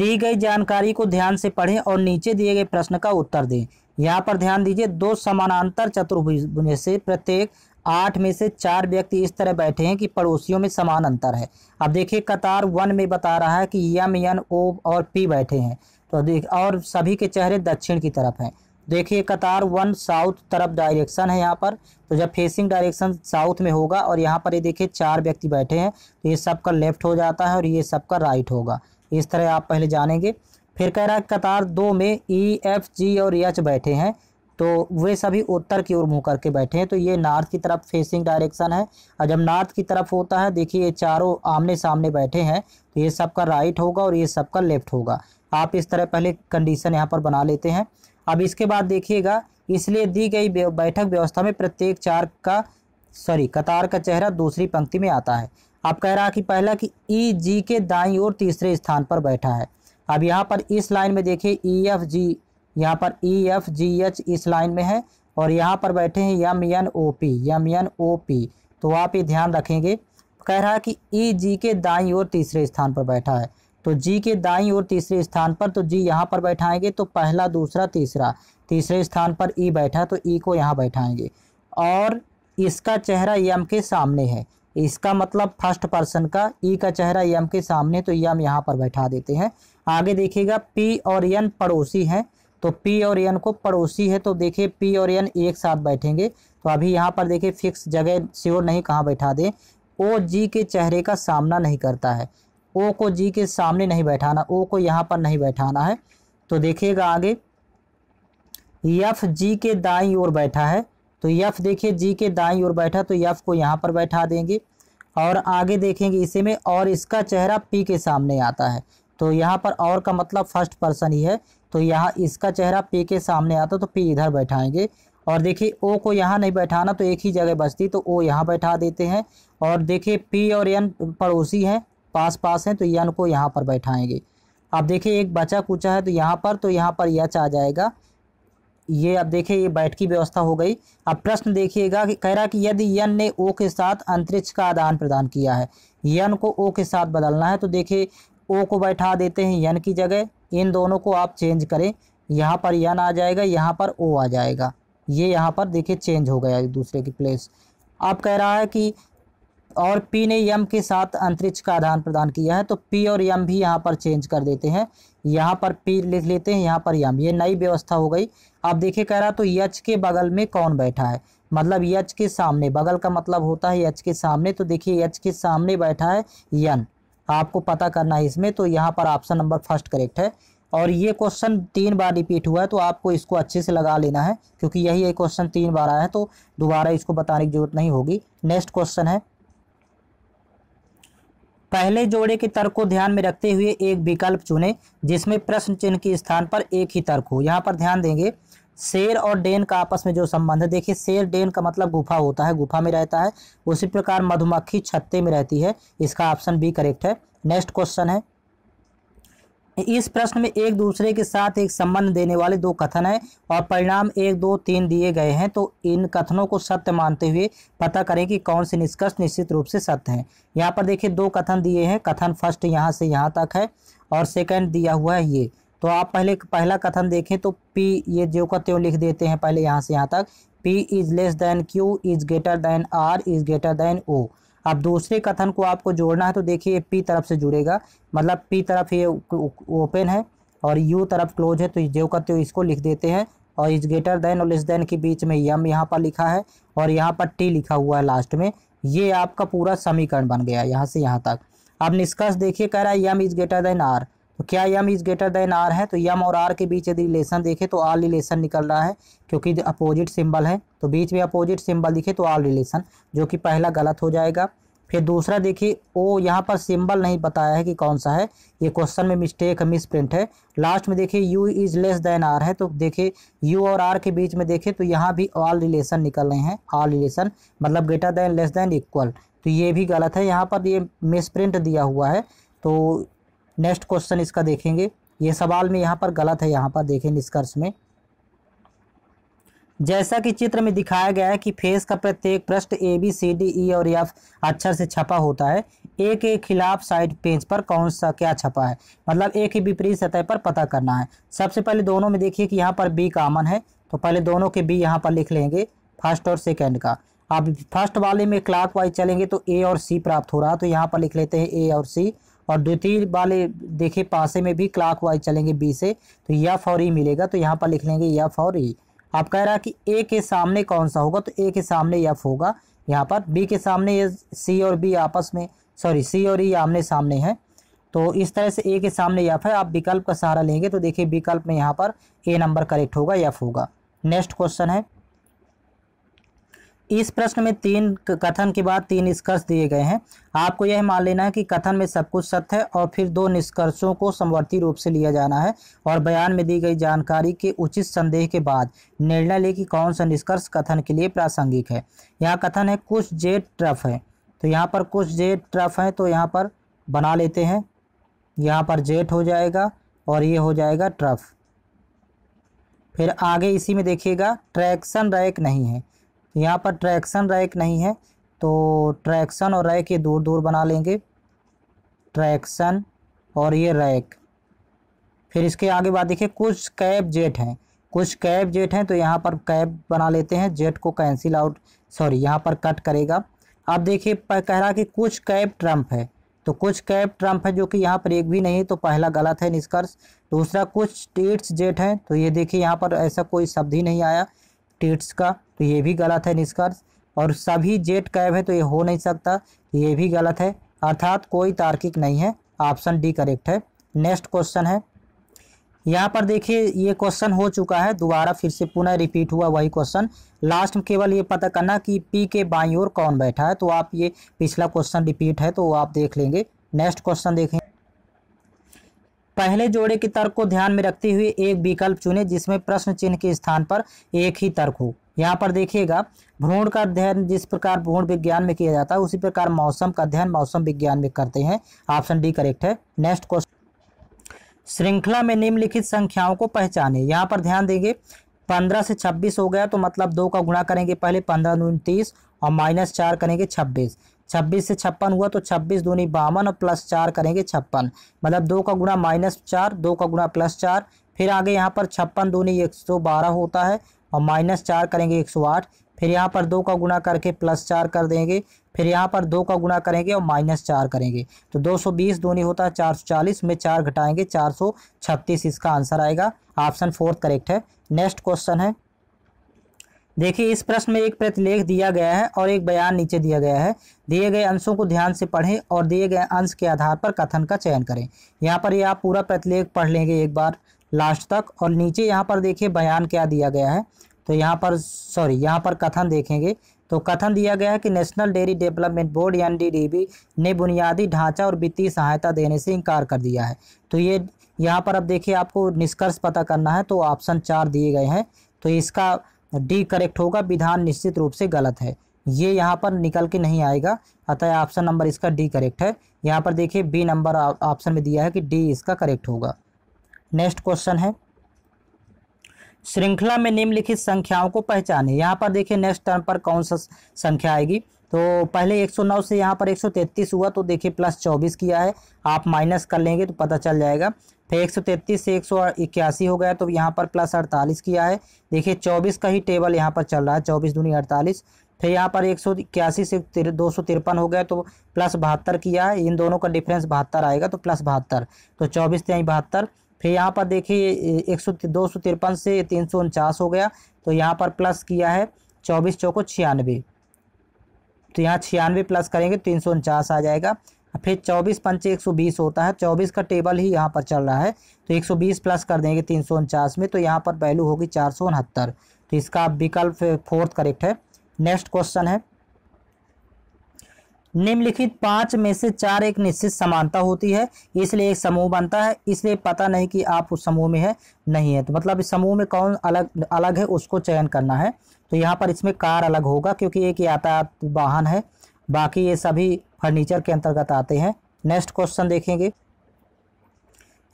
दी गई जानकारी को ध्यान से पढ़ें और नीचे दिए गए प्रश्न का उत्तर दें यहाँ पर ध्यान दीजिए दो समानांतर चतुर्भुज में से प्रत्येक आठ में से चार व्यक्ति इस तरह बैठे हैं कि पड़ोसियों में समान अंतर है अब देखिए कतार वन में बता रहा है कि यम एन ओ और पी बैठे हैं तो देख और सभी के चेहरे दक्षिण की तरफ हैं देखिए कतार वन साउथ तरफ डायरेक्शन है यहाँ पर तो जब फेसिंग डायरेक्शन साउथ में होगा और यहाँ पर ये देखिए चार व्यक्ति बैठे हैं तो ये सबका लेफ्ट हो जाता है और ये सबका राइट होगा इस तरह आप पहले जानेंगे फिर कह रहा है कतार दो में ई एफ जी और एच बैठे हैं तो वे सभी उत्तर की ओर मुँह करके बैठे हैं तो ये नॉर्थ की तरफ फेसिंग डायरेक्शन है और जब नॉर्थ की तरफ होता है देखिए ये चारों आमने सामने बैठे हैं तो ये सबका राइट होगा और ये सबका लेफ्ट होगा आप इस तरह पहले कंडीशन यहाँ पर बना लेते हैं अब इसके बाद देखिएगा इसलिए दी गई बैठक व्यवस्था में प्रत्येक चार का सॉरी कतार का चेहरा दूसरी पंक्ति में आता है अब कह रहा कि पहला कि ई e, जी के दाई और तीसरे स्थान पर बैठा है अब यहाँ पर इस लाइन में देखिए ई एफ जी यहाँ पर ई एफ जी एच इस लाइन में है और यहाँ पर बैठे हैं M N O P M N O P तो आप ये ध्यान रखेंगे कह रहा है कि ई e, जी के दाई और तीसरे स्थान पर बैठा है तो जी के दाई और तीसरे स्थान पर तो जी यहाँ पर बैठाएंगे तो पहला दूसरा तीसरा तीसरे स्थान पर ई बैठा तो ई को यहाँ बैठाएंगे और इसका चेहरा यम के सामने है इसका मतलब फर्स्ट पर्सन का ई का चेहरा यम के सामने तो यम यहाँ पर बैठा देते हैं आगे देखिएगा पी और यन पड़ोसी हैं तो पी और यन को पड़ोसी है तो देखिए पी और यन एक साथ बैठेंगे तो अभी यहाँ पर देखिए फिक्स जगह श्योर नहीं कहाँ बैठा दें ओ जी के चेहरे का सामना नहीं करता है ओ को जी के सामने नहीं बैठाना ओ को यहाँ पर नहीं बैठाना है तो देखिएगा आगे यफ जी के दाई ओर बैठा है तो यफ देखिए जी के दाई ओर बैठा तो यफ को यहाँ पर बैठा देंगे और आगे देखेंगे इसे में और इसका चेहरा पी के सामने आता है तो यहाँ पर और का मतलब फर्स्ट पर्सन ही है तो यहाँ इसका चेहरा पी के सामने आता तो पी इधर बैठाएंगे और देखिए ओ को यहाँ नहीं बैठाना तो एक ही जगह बचती तो ओ यहाँ बैठा देते हैं और देखिए पी और एन पड़ोसी हैं पास पास हैं तो यन को यहाँ पर बैठाएंगे आप देखिए एक बचा कुचा है तो यहाँ पर तो यहाँ पर यच आ जाएगा ये आप देखिए ये बैठ की व्यवस्था हो गई अब प्रश्न देखिएगा कि कह रहा कि यदि यन ने ओ के साथ अंतरिक्ष का आदान प्रदान किया है यन को ओ के साथ बदलना है तो देखिए ओ को बैठा देते हैं यन की जगह इन दोनों को आप चेंज करें यहाँ पर यन आ जाएगा यहाँ पर ओ आ जाएगा ये यहाँ पर देखिए चेंज हो गया एक दूसरे की प्लेस अब कह रहा है कि और पी ने यम के साथ अंतरिक्ष का आदान प्रदान किया है तो पी और यम भी यहाँ पर चेंज कर देते हैं यहाँ पर पी लिख लेते हैं यहाँ पर यम ये नई व्यवस्था हो गई आप देखिए कह रहा तो यच के बगल में कौन बैठा है मतलब यच के सामने बगल का मतलब होता है यच के सामने तो देखिए यच के सामने बैठा है यन आपको पता करना है इसमें तो यहाँ पर ऑप्शन नंबर फर्स्ट करेक्ट है और ये क्वेश्चन तीन बार रिपीट हुआ है तो आपको इसको अच्छे से लगा लेना है क्योंकि यही एक क्वेश्चन तीन बार आया है तो दोबारा इसको बताने की जरूरत नहीं होगी नेक्स्ट क्वेश्चन है पहले जोड़े के तर्क को ध्यान में रखते हुए एक विकल्प चुने जिसमें प्रश्न चिन्ह के स्थान पर एक ही तर्क हो यहाँ पर ध्यान देंगे शेर और डेन का आपस में जो संबंध है देखिए शेर डेन का मतलब गुफा होता है गुफा में रहता है उसी प्रकार मधुमक्खी छत्ते में रहती है इसका ऑप्शन बी करेक्ट है नेक्स्ट क्वेश्चन है इस प्रश्न में एक दूसरे के साथ एक संबंध देने वाले दो कथन हैं और परिणाम एक दो तीन दिए गए हैं तो इन कथनों को सत्य मानते हुए पता करें कि कौन से निष्कर्ष निश्चित रूप से सत्य हैं यहाँ पर देखिए दो कथन दिए हैं कथन फर्स्ट यहाँ से यहाँ तक है और सेकंड दिया हुआ है ये तो आप पहले पहला कथन देखें तो पी ये जो कथ्य लिख देते हैं पहले यहाँ से यहाँ तक P is less than Q is greater than R is greater than O अब दूसरे कथन को आपको जोड़ना है तो देखिए पी तरफ से जुड़ेगा मतलब पी तरफ ये ओपन है और यू तरफ क्लोज है तो जो करते हो इसको लिख देते हैं और इज ग्रेटर देन और लेस देन के बीच में यम यहाँ पर लिखा है और यहाँ पर टी लिखा हुआ है लास्ट में ये आपका पूरा समीकरण बन गया यहाँ से यहाँ तक अब निष्कर्ष देखिए कह रहा है M is greater than R तो क्या M is greater than R है तो यम और आर के बीच यदि रिलेशन देखें तो आर रिलेशन निकल रहा है क्योंकि अपोजिट सिंबल है तो बीच में अपोजिट सिंबल दिखे तो आर रिलेशन जो कि पहला गलत हो जाएगा फिर दूसरा देखिए ओ यहाँ पर सिंबल नहीं बताया है कि कौन सा है ये क्वेश्चन में मिस्टेक है मिस प्रिंट है लास्ट में देखिए U is less than R है तो देखिए यू और आर के बीच में देखें तो यहाँ भी ऑल रिलेशन निकल रहे हैं ऑल रिलेशन मतलब greater than less than equal तो ये भी गलत है यहाँ पर ये मिस प्रिंट दिया हुआ है तो नेक्स्ट क्वेश्चन इसका देखेंगे ये सवाल में यहाँ पर गलत है यहाँ पर देखें निष्कर्ष में जैसा कि चित्र में दिखाया गया है कि फेस का प्रत्येक पृष्ठ A B C D E और एफ अक्षर से छपा होता है ए के खिलाफ साइड पेज पर कौन सा क्या छपा है मतलब ए ही विपरीत सतह पर पता करना है सबसे पहले दोनों में देखिए कि यहाँ पर बी कामन है तो पहले दोनों के बी यहाँ पर लिख लेंगे फर्स्ट और सेकेंड का अब फर्स्ट वाले में क्लाक वाइज चलेंगे तो ए और सी प्राप्त हो रहा है तो यहाँ पर लिख लेते हैं ए और सी और द्वितीय वाले देखे पासे में भी क्लाक वाइज चलेंगे बी से तो या फॉर ई मिलेगा तो यहाँ पर लिख लेंगे या फॉर ई आप कह रहा है कि ए के सामने कौन सा होगा तो ए के सामने एफ होगा यहाँ पर बी के सामने ये सी और बी आपस में सॉरी सी और ई आमने सामने है तो इस तरह से ए के सामने एफ है आप विकल्प का सहारा लेंगे तो देखिए विकल्प में यहाँ पर ए नंबर करेक्ट होगा एफ होगा नेक्स्ट क्वेश्चन है इस प्रश्न में तीन कथन के बाद तीन निष्कर्ष दिए गए हैं आपको यह मान लेना है कि कथन में सब कुछ सत्य है और फिर दो निष्कर्षों को समवर्ती रूप से लिया जाना है और बयान में दी गई जानकारी के उचित संदेह के बाद निर्णय ले कि कौन सा निष्कर्ष कथन के लिए प्रासंगिक है यहाँ कथन है कुछ जे ट्रफ है तो यहाँ पर कुछ जे ट्रफ है तो यहाँ पर बना लेते हैं यहाँ पर जेट हो जाएगा और ये हो जाएगा ट्रफ फिर आगे इसी में देखिएगा ट्रैक्शन रैक नहीं है यहाँ पर ट्रैक्शन रैक नहीं है तो ट्रैक्शन और रैक ये दूर दूर बना लेंगे ट्रैक्शन और ये रैक फिर इसके आगे बात देखिए कुछ कैब जेट हैं कुछ कैब जेट हैं तो यहाँ पर कैब बना लेते हैं जेट को कैंसिल आउट सॉरी यहाँ पर कट करेगा अब देखिए कह रहा कि कुछ कैब ट्रम्प है तो कुछ कैब ट्रम्प है जो कि यहाँ पर एक भी नहीं तो पहला गलत है निष्कर्ष दूसरा कुछ टीट्स जेट है तो ये देखिए यहाँ पर ऐसा कोई शब्द ही नहीं आया टीट्स का तो ये भी गलत है निष्कर्ष और सभी जेट कैब है तो ये हो नहीं सकता ये भी गलत है अर्थात कोई तार्किक नहीं है ऑप्शन डी करेक्ट है नेक्स्ट क्वेश्चन है यहाँ पर देखिए ये क्वेश्चन हो चुका है दोबारा फिर से पुनः रिपीट हुआ वही क्वेश्चन लास्ट में केवल ये पता करना कि पी के बाई ओर कौन बैठा है तो आप ये पिछला क्वेश्चन रिपीट है तो आप देख लेंगे नेक्स्ट क्वेश्चन देखें पहले जोड़े के तर्क को ध्यान में रखते हुए एक विकल्प चुने जिसमें प्रश्न चिन्ह के स्थान पर एक ही तर्क हो यहाँ पर देखिएगा भ्रूण का अध्ययन जिस प्रकार भ्रूण विज्ञान में किया जाता है उसी प्रकार मौसम का अध्ययन मौसम विज्ञान में करते हैं ऑप्शन डी करेक्ट है नेक्स्ट क्वेश्चन श्रृंखला में निम्नलिखित संख्याओं को पहचाने यहाँ पर ध्यान देंगे पंद्रह से छब्बीस हो गया तो मतलब दो का गुणा करेंगे पहले पंद्रह दूनी तीस और माइनस चार करेंगे छब्बीस छब्बीस से छप्पन हुआ तो छब्बीस दूनी बावन और प्लस चार करेंगे छप्पन मतलब दो का गुणा माइनस चार दो का गुणा प्लस चार फिर आगे यहाँ पर छप्पन दूनी एक सौ बारह होता है और माइनस चार करेंगे एक सौ आठ फिर यहाँ पर दो का गुणा करके प्लस चार कर देंगे फिर यहाँ पर दो का गुणा करेंगे और माइनस चार करेंगे तो दो सौ बीस दूनी होता है चार सौ चालीस में चार घटाएंगे चार सौ छत्तीस इसका आंसर आएगा ऑप्शन फोर्थ करेक्ट है नेक्स्ट क्वेश्चन है देखिए इस प्रश्न में एक प्रतिलेख दिया गया है और एक बयान नीचे दिया गया है दिए गए अंशों को ध्यान से पढ़ें और दिए गए अंश के आधार पर कथन का चयन करें यहाँ पर ये आप पूरा प्रतिलेख पढ़ लेंगे एक बार लास्ट तक और नीचे यहाँ पर देखिए बयान क्या दिया गया है तो यहाँ पर सॉरी यहाँ पर कथन देखेंगे तो कथन दिया गया है कि national dairy development board N ने बुनियादी ढांचा और वित्तीय सहायता देने से इनकार कर दिया है तो ये यहाँ पर अब देखिए आपको निष्कर्ष पता करना है तो ऑप्शन चार दिए गए हैं तो इसका डी करेक्ट होगा विधान निश्चित रूप से गलत है ये यहाँ पर निकल के नहीं आएगा अतः ऑप्शन नंबर इसका डी करेक्ट है यहाँ पर देखिए बी नंबर ऑप्शन में दिया है कि डी इसका करेक्ट होगा नेक्स्ट क्वेश्चन है श्रृंखला में निम्नलिखित संख्याओं को पहचाने यहाँ पर देखिए नेक्स्ट टर्म पर कौन सा संख्या आएगी तो पहले 109 से यहाँ पर 133 हुआ तो देखिए प्लस 24 किया है आप माइनस कर लेंगे तो पता चल जाएगा फिर 133 से एक हो गया तो यहाँ पर प्लस अड़तालीस किया है देखिए चौबीस का ही टेबल यहाँ पर चल रहा है चौबीस दूनी अड़तालीस फिर यहाँ पर एक सौ इक्यासी से दो सौ तिरपन हो गया तो प्लस बहत्तर किया है इन दोनों का डिफरेंस बहत्तर आएगा तो प्लस बहत्तर तो चौबीस तेई बहत्तर फिर यहाँ पर देखिए एक सौ दो सौ तिरपन से तीन सौ उनचास हो गया तो यहाँ पर प्लस किया है चौबीस चौको छियानवे तो यहाँ छियानवे प्लस करेंगे तीन सौ उनचास आ जाएगा फिर चौबीस पंचे एक सौ बीस होता है चौबीस का टेबल ही यहाँ पर चल रहा है तो एक सौ बीस प्लस कर देंगे तीन सौ उनचास में तो यहाँ पर वैल्यू होगी चार सौ उनहत्तर तो इसका विकल्प फोर्थ करेक्ट है नेक्स्ट क्वेश्चन है निम्नलिखित पांच में से चार एक निश्चित समानता होती है इसलिए एक समूह बनता है इसलिए पता नहीं कि आप उस समूह में है नहीं है तो मतलब इस समूह में कौन अलग अलग है उसको चयन करना है तो यहाँ पर इसमें कार अलग होगा क्योंकि एक यातायात वाहन है बाकी ये सभी फर्नीचर के अंतर्गत आते हैं नेक्स्ट क्वेश्चन देखेंगे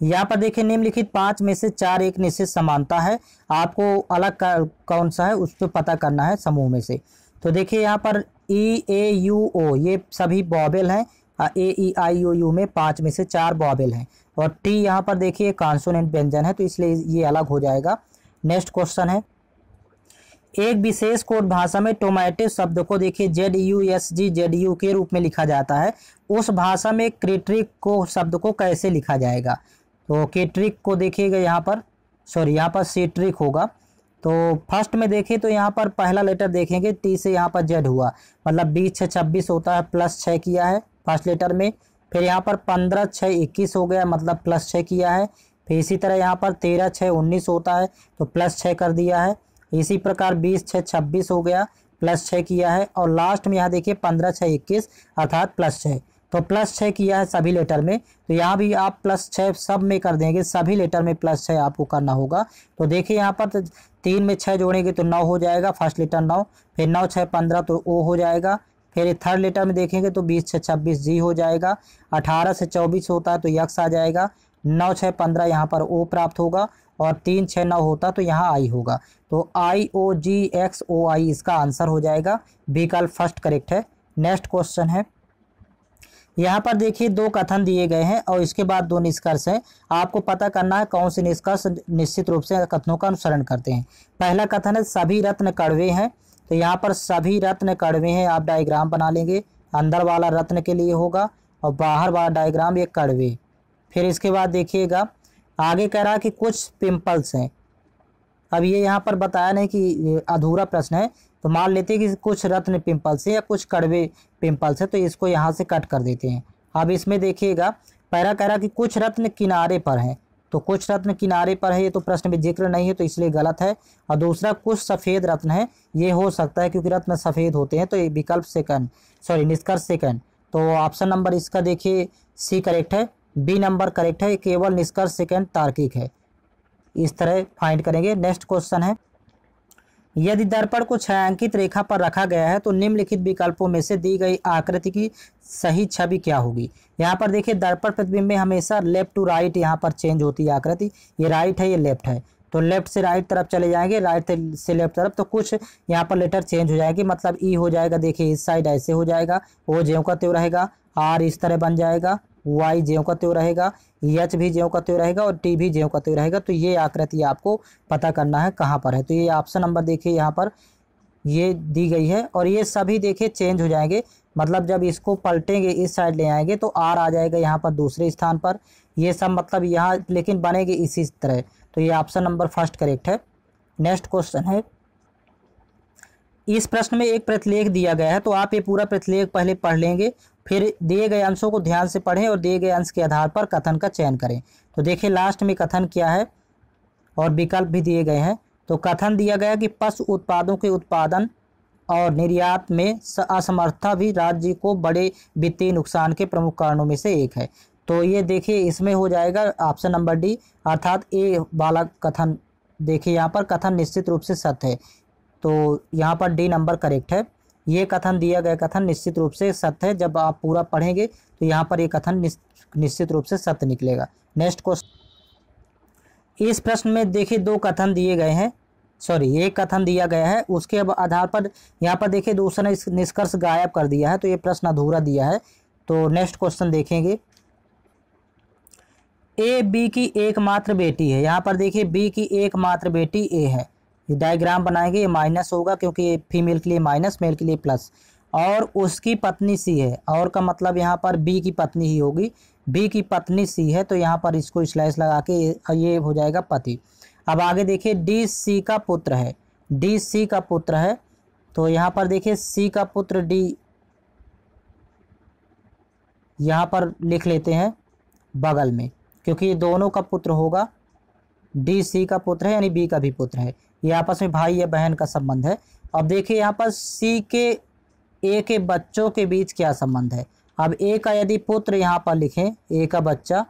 यहाँ पर देखिए निम्नलिखित पांच में से चार एक निश्चित समानता है आपको अलग कौन सा है उस पर पता करना है समूह में से तो देखिए यहाँ पर ई ए यू ओ ये सभी बॉबेल हैं ए ई आई यू यू में पाँच में से चार बॉबेल हैं और टी यहाँ पर देखिए कॉन्सोनेंट व्यंजन है तो इसलिए ये अलग हो जाएगा नेक्स्ट क्वेश्चन है एक विशेष कोड भाषा में टोमैटो शब्द को देखिए Z U S G Z U के रूप में लिखा जाता है उस भाषा में क्रिट्रिक को शब्द को कैसे लिखा जाएगा तो केट्रिक को देखिएगा यहाँ पर सॉरी यहाँ पर सीट्रिक होगा तो फर्स्ट में देखें तो यहाँ पर पहला लेटर देखेंगे टी से यहाँ पर जेड हुआ मतलब बीस छः छब्बीस होता है प्लस छः किया है फर्स्ट लेटर में फिर यहाँ पर पंद्रह छः इक्कीस हो गया मतलब प्लस छः किया है फिर इसी तरह यहाँ पर तेरह छः उन्नीस होता है तो प्लस छः कर दिया है इसी प्रकार बीस छः छब्बीस हो गया प्लस छः किया है और लास्ट में यहाँ देखिए पंद्रह छः इक्कीस अर्थात प्लस छः तो प्लस छः किया है सभी लेटर में तो यहाँ भी आप प्लस छः सब में कर देंगे सभी लेटर में प्लस छः आपको करना होगा तो देखिए यहाँ पर तीन में छः जोड़ेंगे तो नौ हो जाएगा फर्स्ट लेटर नौ फिर नौ छः पंद्रह तो ओ हो जाएगा फिर थर्ड लेटर में देखेंगे तो बीस छः छब्बीस जी हो जाएगा अठारह से चौबीस होता है तो यक्स आ जाएगा नौ छः पंद्रह यहाँ पर ओ प्राप्त होगा और तीन छः नौ होता तो यहाँ आई होगा तो आई ओ जी एक्स ओ आई इसका आंसर हो जाएगा विकल्प फर्स्ट करेक्ट है नेक्स्ट क्वेश्चन है यहाँ पर देखिए दो कथन दिए गए हैं और इसके बाद दो निष्कर्ष हैं आपको पता करना है कौन से निष्कर्ष निश्चित रूप से कथनों का अनुसरण करते हैं पहला कथन है सभी रत्न कड़वे हैं तो यहाँ पर सभी रत्न कड़वे हैं आप डायग्राम बना लेंगे अंदर वाला रत्न के लिए होगा और बाहर वाला डायग्राम ये कड़वे फिर इसके बाद देखिएगा आगे कह रहा कि कुछ पिंपल्स हैं अब ये यहाँ पर बताया नहीं कि अधूरा प्रश्न है तो मान लेते हैं कि कुछ रत्न पिंपल्स हैं या कुछ कड़वे पिम्पल्स है तो इसको यहाँ से कट कर देते हैं अब इसमें देखिएगा पैरा कह रहा कि कुछ रत्न किनारे पर हैं तो कुछ रत्न किनारे पर है ये तो प्रश्न में जिक्र नहीं है तो इसलिए गलत है और दूसरा कुछ सफ़ेद रत्न है ये हो सकता है क्योंकि रत्न सफ़ेद होते हैं तो ये विकल्प सेकंड सॉरी निष्कर्ष सेकंड तो ऑप्शन नंबर इसका देखिए सी करेक्ट है बी नंबर करेक्ट है केवल निष्कर्ष सेकंड तार्किक है इस तरह फाइंड करेंगे नेक्स्ट क्वेश्चन है यदि दर्पण को छायांकित रेखा पर रखा गया है तो निम्नलिखित विकल्पों में से दी गई आकृति की सही छवि क्या होगी यहाँ पर देखिए दर्पण प्रतिबिंब में हमेशा लेफ्ट टू राइट यहाँ पर चेंज होती है आकृति ये राइट है ये लेफ्ट है तो लेफ्ट से राइट तरफ चले जाएंगे राइट से लेफ्ट तरफ तो कुछ यहाँ पर लेटर चेंज हो जाएगी मतलब ई हो जाएगा देखिए इस साइड ऐसे हो जाएगा ओ ज्यों का त्यों रहेगा आर इस तरह बन जाएगा वाई ज्यों का त्यों रहेगा एच भी ज्यों का त्यों रहेगा और टी भी ज्यों का त्यों रहेगा तो ये आकृति आपको पता करना है कहाँ पर है तो ये ऑप्शन नंबर देखिए यहाँ पर ये दी गई है और ये सभी देखिए चेंज हो जाएंगे मतलब जब इसको पलटेंगे इस साइड ले आएंगे तो आर आ जाएगा यहाँ पर दूसरे स्थान पर ये सब मतलब यहाँ लेकिन बनेंगे इसी तरह तो ये ऑप्शन नंबर फर्स्ट करेक्ट है नेक्स्ट क्वेश्चन है इस प्रश्न में एक प्रतिलेख दिया गया है तो आप ये पूरा प्रतिलेख पहले पढ़ लेंगे फिर दिए गए अंशों को ध्यान से पढ़ें और दिए गए अंश के आधार पर कथन का चयन करें तो देखिए लास्ट में कथन क्या है और विकल्प भी दिए गए हैं तो कथन दिया गया कि पशु उत्पादों के उत्पादन और निर्यात में असमर्थता भी राज्य को बड़े वित्तीय नुकसान के प्रमुख कारणों में से एक है तो ये देखिए इसमें हो जाएगा ऑप्शन नंबर डी अर्थात ए वाला कथन देखिए यहाँ पर कथन निश्चित रूप से सत्य है तो यहाँ पर डी नंबर करेक्ट है ये कथन दिया गया कथन निश्चित रूप से सत्य है जब आप पूरा पढ़ेंगे तो यहाँ पर ये कथन निश्चित रूप से सत्य निकलेगा नेक्स्ट क्वेश्चन इस प्रश्न में देखिए दो कथन दिए गए हैं सॉरी एक कथन दिया गया है उसके अब आधार पर यहाँ पर देखिए दूसरा निष्कर्ष गायब कर दिया है तो ये प्रश्न अधूरा दिया है तो नेक्स्ट क्वेश्चन देखेंगे ए बी की एकमात्र बेटी है यहाँ पर देखिए बी की एकमात्र बेटी ए है डायग्राम बनाएंगे ये माइनस होगा क्योंकि फीमेल के लिए माइनस मेल के लिए प्लस और उसकी पत्नी सी है और का मतलब यहाँ पर बी की पत्नी ही होगी बी की पत्नी सी है तो यहाँ पर इसको स्लैश लगा के ये हो जाएगा पति अब आगे देखिए डी सी का पुत्र है डी सी का पुत्र है तो यहाँ पर देखिए सी का पुत्र डी यहाँ पर लिख लेते हैं बगल में क्योंकि ये दोनों का पुत्र होगा डी सी का पुत्र है यानी बी का भी पुत्र है ये आपस में भाई या बहन का संबंध है अब देखिए यहाँ पर सी के ए के बच्चों के बीच क्या संबंध है अब ए का यदि पुत्र यहाँ पर लिखें ए का बच्चा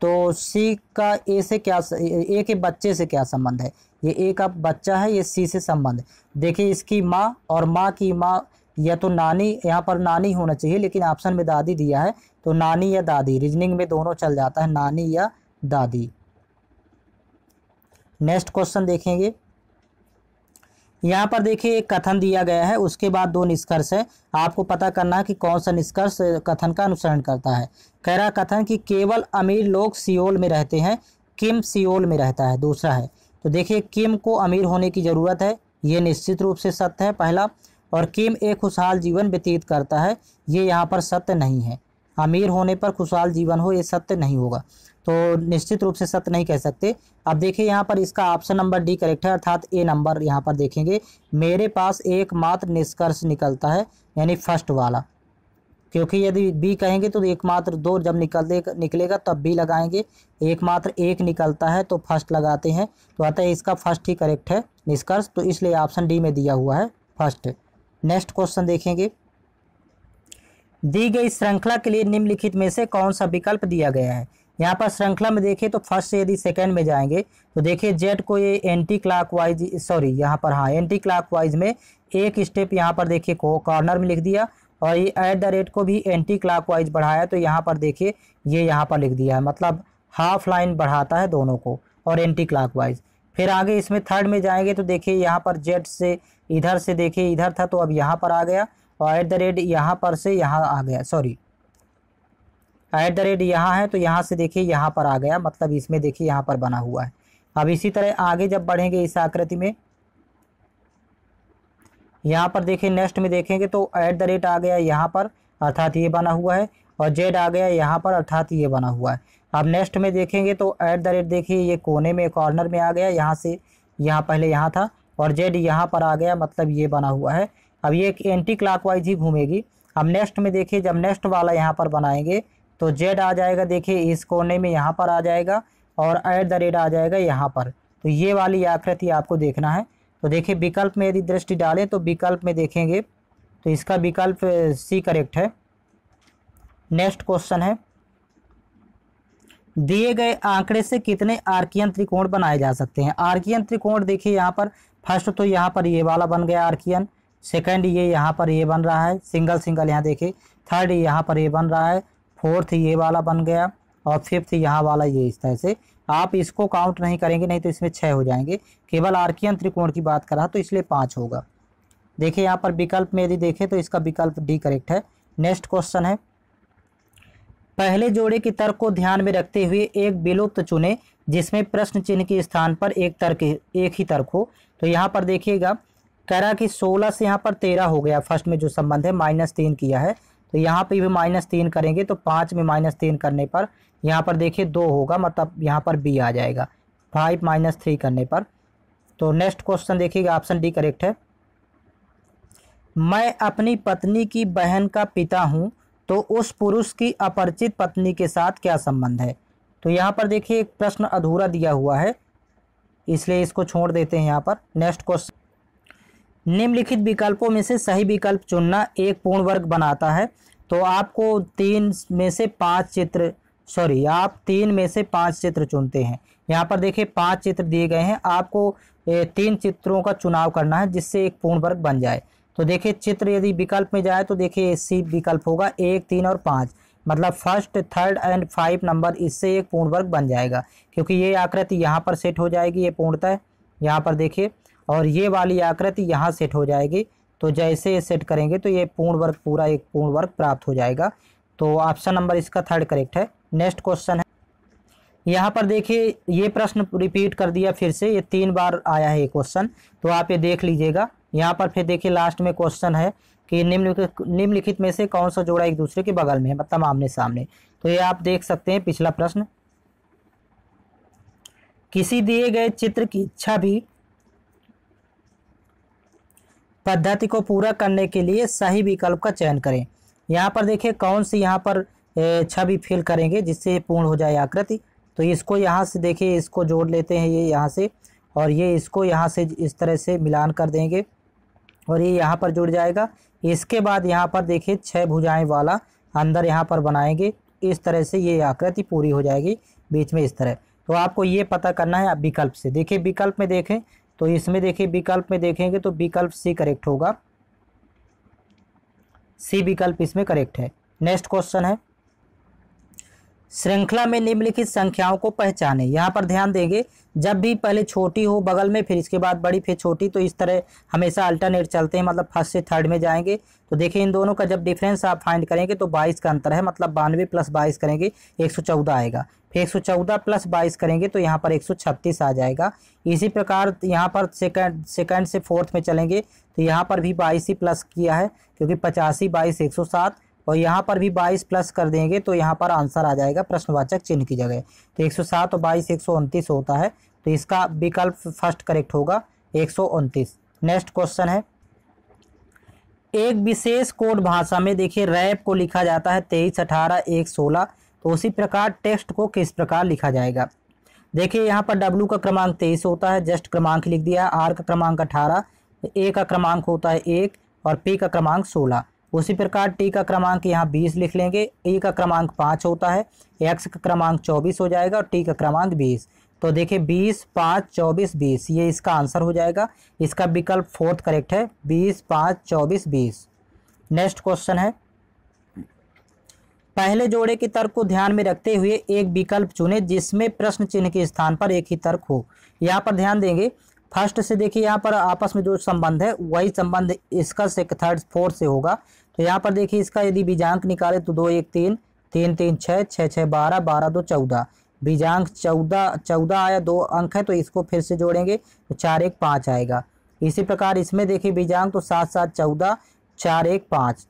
तो सी का ए से क्या ए के बच्चे से क्या संबंध है ये ए का बच्चा है ये सी से संबंध देखिए इसकी माँ और माँ की माँ या तो नानी यहाँ पर नानी होना चाहिए लेकिन ऑप्शन में दादी दिया है तो नानी या दादी रीजनिंग में दोनों चल जाता है नानी या दादी नेक्स्ट क्वेश्चन देखेंगे यहाँ पर देखिए एक कथन दिया गया है उसके बाद दो निष्कर्ष है आपको पता करना है कि कौन सा निष्कर्ष कथन का अनुसरण करता है कह रहा कथन कि केवल अमीर लोग सियोल में रहते हैं किम सियोल में रहता है दूसरा है तो देखिए किम को अमीर होने की ज़रूरत है ये निश्चित रूप से सत्य है पहला और किम एक खुशहाल जीवन व्यतीत करता है ये यहाँ पर सत्य नहीं है अमीर होने पर खुशहाल जीवन हो ये सत्य नहीं होगा तो निश्चित रूप से सत्य नहीं कह सकते अब देखिए यहाँ पर इसका ऑप्शन नंबर डी करेक्ट है अर्थात ए नंबर यहाँ पर देखेंगे मेरे पास एकमात्र निष्कर्ष निकलता है यानी फर्स्ट वाला क्योंकि यदि बी कहेंगे तो एकमात्र दो जब निकल निकलेगा तब बी लगाएंगे एकमात्र एक निकलता है तो फर्स्ट लगाते हैं तो अतः इसका फर्स्ट ही करेक्ट है निष्कर्ष तो इसलिए ऑप्शन डी में दिया हुआ है फर्स्ट नेक्स्ट क्वेश्चन देखेंगे दी गई श्रृंखला के लिए निम्नलिखित में से कौन सा विकल्प दिया गया है यहाँ पर श्रृंखला में देखें तो फर्स्ट से यदि सेकेंड में जाएंगे तो देखिए जेड को ये एंटी वाइज सॉरी यहाँ पर हाँ एंटी वाइज में एक स्टेप यहाँ पर देखिए को कॉर्नर में लिख दिया और ये ऐट द रेट को भी एंटी वाइज बढ़ाया तो यहाँ पर देखिए ये यहाँ पर लिख दिया है मतलब हाफ लाइन बढ़ाता है दोनों को और एंटी वाइज फिर आगे इसमें थर्ड में जाएंगे तो देखिए यहाँ पर जेड से इधर से देखिए इधर था तो अब यहाँ पर आ गया और एट द रेट यहाँ पर से यहाँ आ गया सॉरी एट द रेट यहाँ है तो यहाँ से देखिए यहाँ पर आ गया मतलब इसमें देखिए यहाँ पर बना हुआ है अब इसी तरह आगे जब बढ़ेंगे इस आकृति में यहाँ पर देखिए नेक्स्ट में देखेंगे तो ऐट द रेट आ गया यहाँ पर अर्थात ये बना हुआ है और जेड आ गया यहाँ पर अर्थात ये बना हुआ है अब नेक्स्ट में देखेंगे तो ऐट द रेट देखिए ये कोने में कॉर्नर में आ गया यहाँ से यहाँ पहले यहाँ था और जेड यहाँ पर आ गया मतलब ये बना हुआ है अब ये एक एंटी क्लाकवाइज ही घूमेगी अब नेक्स्ट में देखिए जब नेक्स्ट वाला यहाँ पर बनाएंगे तो जेड आ जाएगा देखिए इस कोने में यहाँ पर आ जाएगा और एट द रेट आ जाएगा यहाँ पर तो ये वाली आकृति आपको देखना है तो देखिए विकल्प में यदि दृष्टि डालें तो विकल्प में देखेंगे तो इसका विकल्प सी करेक्ट है नेक्स्ट क्वेश्चन है दिए गए आंकड़े से कितने आर्कियन त्रिकोण बनाए जा सकते हैं आर्कियन त्रिकोण देखिए यहाँ पर फर्स्ट तो यहाँ पर ये वाला बन गया आर्कियन सेकंड ये यहाँ पर ये बन रहा है सिंगल सिंगल यहाँ देखिए थर्ड यहाँ पर ये बन रहा है फोर्थ ये वाला बन गया और फिफ्थ यहाँ वाला ये इस तरह से आप इसको काउंट नहीं करेंगे नहीं तो इसमें छः हो जाएंगे केवल आर्कियन त्रिकोण की बात करा तो इसलिए पाँच होगा देखिए यहाँ पर विकल्प में यदि देखें तो इसका विकल्प डी करेक्ट है नेक्स्ट क्वेश्चन है पहले जोड़े की तर्क को ध्यान में रखते हुए एक विलुप्त चुने जिसमें प्रश्न चिन्ह के स्थान पर एक तर्क एक ही तर्क हो तो यहाँ पर देखिएगा कह रहा कि सोलह से यहाँ पर तेरह हो गया फर्स्ट में जो संबंध है माइनस तीन किया है तो यहाँ पे भी माइनस तीन करेंगे तो पाँच में माइनस तीन करने पर यहाँ पर देखिए दो होगा मतलब यहाँ पर बी आ जाएगा फाइव माइनस थ्री करने पर तो नेक्स्ट क्वेश्चन देखिएगा ऑप्शन डी करेक्ट है मैं अपनी पत्नी की बहन का पिता हूँ तो उस पुरुष की अपरिचित पत्नी के साथ क्या संबंध है तो यहाँ पर देखिए एक प्रश्न अधूरा दिया हुआ है इसलिए इसको छोड़ देते हैं यहाँ पर नेक्स्ट क्वेश्चन निम्नलिखित विकल्पों में से सही विकल्प चुनना एक पूर्ण वर्ग बनाता है तो आपको तीन में से पाँच चित्र सॉरी आप तीन में से पाँच चित्र चुनते हैं यहाँ पर देखिए पाँच चित्र दिए गए हैं आपको तीन चित्रों का चुनाव करना है जिससे एक पूर्ण वर्ग बन जाए तो देखिए चित्र यदि विकल्प में जाए तो देखिए सी विकल्प होगा एक तीन और पाँच मतलब first third and five number इससे एक पूर्ण वर्ग बन जाएगा क्योंकि ये आकृति यहाँ पर सेट हो जाएगी ये पूर्णतः यहाँ पर देखिए और ये वाली आकृति यहाँ सेट हो जाएगी तो जैसे ये सेट करेंगे तो ये पूर्ण वर्ग पूरा एक पूर्ण वर्ग प्राप्त हो जाएगा तो ऑप्शन नंबर इसका थर्ड करेक्ट है नेक्स्ट क्वेश्चन है यहाँ पर देखिए ये प्रश्न रिपीट कर दिया फिर से ये तीन बार आया है ये क्वेश्चन तो आप ये देख लीजिएगा यहाँ पर फिर देखिए लास्ट में क्वेश्चन है कि निम्नलिखित निम्नलिखित में से कौन सा जोड़ा एक दूसरे के बगल में है मतलब आमने सामने तो ये आप देख सकते हैं पिछला प्रश्न किसी दिए गए चित्र की इच्छा भी पद्धति को पूरा करने के लिए सही विकल्प का चयन करें यहाँ पर देखिए कौन सी यहाँ पर छवि फिल करेंगे जिससे पूर्ण हो जाए आकृति तो इसको यहाँ से देखिए इसको जोड़ लेते हैं ये यहाँ से और ये इसको यहाँ से इस तरह से मिलान कर देंगे और ये यहाँ पर जुड़ जाएगा इसके बाद यहाँ पर देखिए छः भुजाएँ वाला अंदर यहाँ पर बनाएंगे इस तरह से ये आकृति पूरी हो जाएगी बीच में इस तरह तो आपको ये पता करना है आप विकल्प से देखिए विकल्प में देखें तो इसमें देखिए विकल्प में देखेंगे तो विकल्प सी करेक्ट होगा सी विकल्प इसमें करेक्ट है नेक्स्ट क्वेश्चन है श्रृंखला में निम्नलिखित संख्याओं को पहचाने यहाँ पर ध्यान देंगे जब भी पहले छोटी हो बगल में फिर इसके बाद बड़ी फिर छोटी तो इस तरह हमेशा अल्टरनेट चलते हैं मतलब फर्स्ट से थर्ड में जाएंगे तो देखिए इन दोनों का जब डिफरेंस आप फाइंड करेंगे तो 22 का अंतर है मतलब बानवे प्लस बाईस करेंगे 114 आएगा फिर 114 प्लस बाईस करेंगे तो यहाँ पर 136 आ जाएगा इसी प्रकार यहाँ पर सेकंड सेकंड से फोर्थ में चलेंगे तो यहाँ पर भी बाईस ही प्लस किया है क्योंकि पचासी बाईस एक सौ सात और यहाँ पर भी बाईस प्लस कर देंगे तो यहाँ पर आंसर आ जाएगा प्रश्नवाचक चिन्ह की जगह तो एक सौ सात और बाईस एक सौ उनतीस होता है तो इसका विकल्प फर्स्ट करेक्ट होगा एक सौ उनतीस नेक्स्ट क्वेश्चन है एक विशेष कोड भाषा में देखिए रैप को लिखा जाता है तेईस अठारह एक सोलह तो उसी प्रकार टेक्स्ट को किस प्रकार लिखा जाएगा देखिए यहाँ पर डब्ल्यू का क्रमांक तेईस होता है जस्ट क्रमांक लिख दिया आर का क्रमांक अठारह ए का क्रमांक होता है एक और पी का क्रमांक सोलह उसी प्रकार टी का क्रमांक यहाँ बीस लिख लेंगे ई का क्रमांक पाँच होता है एक्स का क्रमांक चौबीस हो जाएगा और टी का क्रमांक बीस तो देखिए बीस पाँच चौबीस बीस ये इसका आंसर हो जाएगा इसका विकल्प फोर्थ करेक्ट है बीस पाँच चौबीस बीस नेक्स्ट क्वेश्चन है पहले जोड़े के तर्क को ध्यान में रखते हुए एक विकल्प चुने जिसमें प्रश्न चिन्ह के स्थान पर एक ही तर्क हो यहाँ पर ध्यान देंगे फर्स्ट से देखिए यहाँ पर आपस में जो संबंध है वही संबंध इसका से थर्ड फोर्थ से होगा तो यहाँ पर देखिए इसका यदि बीजांक निकाले तो दो एक तीन तीन तीन छः छः छः बारह बारह दो चौदह बीजांक चौदह चौदह आया दो अंक है तो इसको फिर से जोड़ेंगे तो चार एक पाँच आएगा इसी प्रकार इसमें देखिए बीजांक तो सात सात चौदह चार एक पाँच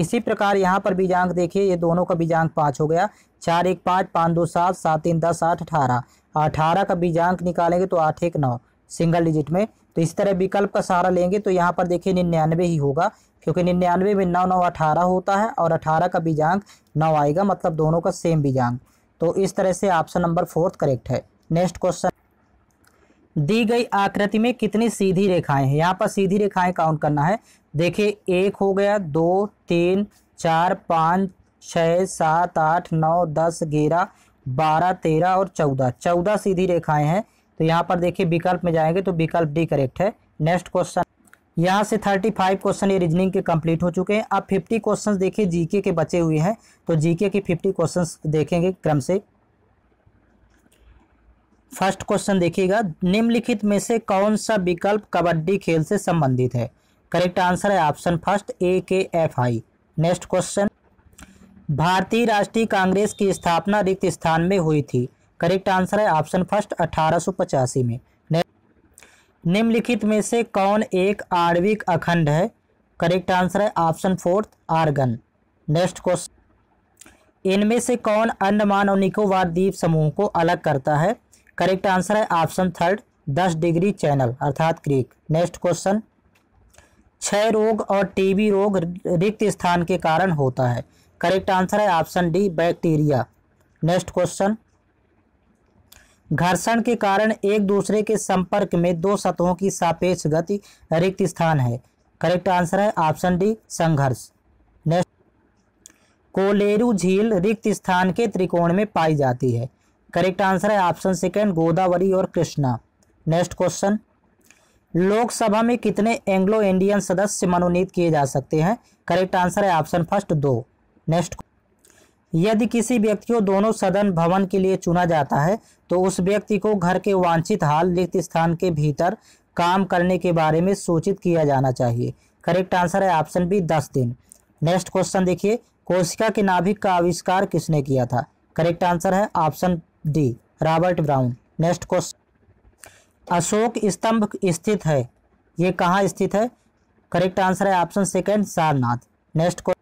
इसी प्रकार यहाँ पर बीजांक देखिए ये दोनों का बीजांक पाँच हो गया चार एक पाँच पाँच दो सात सात तीन दस आठ अठारह अठारह का बीजांक निकालेंगे तो आठ एक नौ सिंगल डिजिट में तो इस तरह विकल्प का सहारा लेंगे तो यहाँ पर देखिए निन्यानवे ही होगा क्योंकि निन्यानवे में नौ नौ अठारह होता है और अठारह का बीजांक नौ आएगा मतलब दोनों का सेम बीजांक तो इस तरह से ऑप्शन नंबर फोर्थ करेक्ट है नेक्स्ट क्वेश्चन दी गई आकृति में कितनी सीधी रेखाएं हैं यहाँ पर सीधी रेखाएं काउंट करना है देखिए एक हो गया दो तीन चार पाँच छः सात आठ नौ दस ग्यारह बारह तेरह और चौदह चौदह सीधी रेखाएं हैं तो यहाँ पर देखिए विकल्प में जाएंगे तो विकल्प डी करेक्ट है नेक्स्ट क्वेश्चन यहाँ से थर्टी फाइव क्वेश्चन ये रीजनिंग के कंप्लीट हो चुके हैं अब फिफ्टी क्वेश्चन देखिए जीके के बचे हुए हैं तो जीके के फिफ्टी क्वेश्चन देखेंगे क्रम से फर्स्ट क्वेश्चन देखिएगा निम्नलिखित में से कौन सा विकल्प कबड्डी खेल से संबंधित है करेक्ट आंसर है option first A K F I next question भारतीय राष्ट्रीय कांग्रेस की स्थापना रिक्त स्थान में हुई थी करेक्ट आंसर है ऑप्शन फर्स्ट अठारह में निम्नलिखित में से कौन एक आणविक अखंड है करेक्ट आंसर है option fourth argon next question इनमें से कौन अंडमान और निकोबार द्वीप समूह को अलग करता है करेक्ट आंसर है ऑप्शन थर्ड दस डिग्री चैनल अर्थात क्रीक नेक्स्ट क्वेश्चन क्षय रोग और टीबी रोग रिक्त स्थान के कारण होता है करेक्ट आंसर है option D bacteria next question घर्षण के कारण एक दूसरे के संपर्क में दो सतहों की सापेक्ष गति रिक्त स्थान है करेक्ट आंसर है ऑप्शन डी संघर्ष नेक्स्ट कोलेरू झील रिक्त स्थान के त्रिकोण में पाई जाती है करेक्ट आंसर है ऑप्शन सेकेंड गोदावरी और कृष्णा नेक्स्ट क्वेश्चन लोकसभा में कितने एंग्लो इंडियन सदस्य मनोनीत किए जा सकते हैं करेक्ट आंसर है ऑप्शन फर्स्ट दो नेक्स्ट यदि किसी व्यक्ति को दोनों सदन भवन के लिए चुना जाता है तो उस व्यक्ति को घर के वांछित हाल रिक्त स्थान के भीतर काम करने के बारे में सूचित किया जाना चाहिए करेक्ट आंसर है ऑप्शन बी दस दिन नेक्स्ट क्वेश्चन देखिए कोशिका के नाभिक का आविष्कार किसने किया था करेक्ट आंसर है option D Robert Brown next question Ashoka स्तंभ स्थित है ये कहाँ स्थित है करेक्ट आंसर है option second Sarnath next question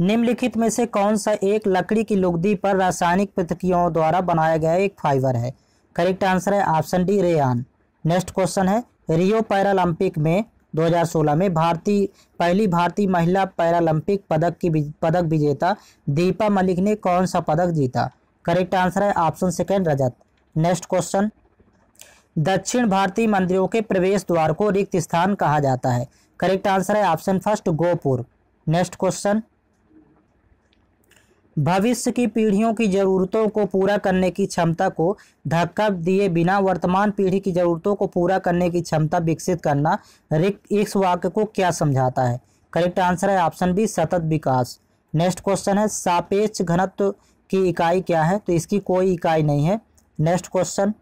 निम्नलिखित में से कौन सा एक लकड़ी की लुगदी पर रासायनिक प्रतिक्रियाओं द्वारा बनाया गया एक फाइबर है करेक्ट आंसर है option D rayon next question है रियो पैरालंपिक में 2016 में भारतीय पहली भारतीय महिला पैरालंपिक पदक की पदक विजेता दीपा मलिक ने कौन सा पदक जीता करेक्ट आंसर है ऑप्शन सेकेंड रजत नेक्स्ट क्वेश्चन दक्षिण भारतीय मंदिरों के प्रवेश द्वार को रिक्त स्थान कहा जाता है करेक्ट आंसर है ऑप्शन फर्स्ट गोपुर नेक्स्ट क्वेश्चन भविष्य की पीढ़ियों की जरूरतों को पूरा करने की क्षमता को धक्का दिए बिना वर्तमान पीढ़ी की जरूरतों को पूरा करने की क्षमता विकसित करना रिक इस वाक्य को क्या समझाता है करेक्ट आंसर है ऑप्शन बी सतत विकास नेक्स्ट क्वेश्चन है सापेक्ष घनत्व की इकाई क्या है तो इसकी कोई इकाई नहीं है नेक्स्ट क्वेश्चन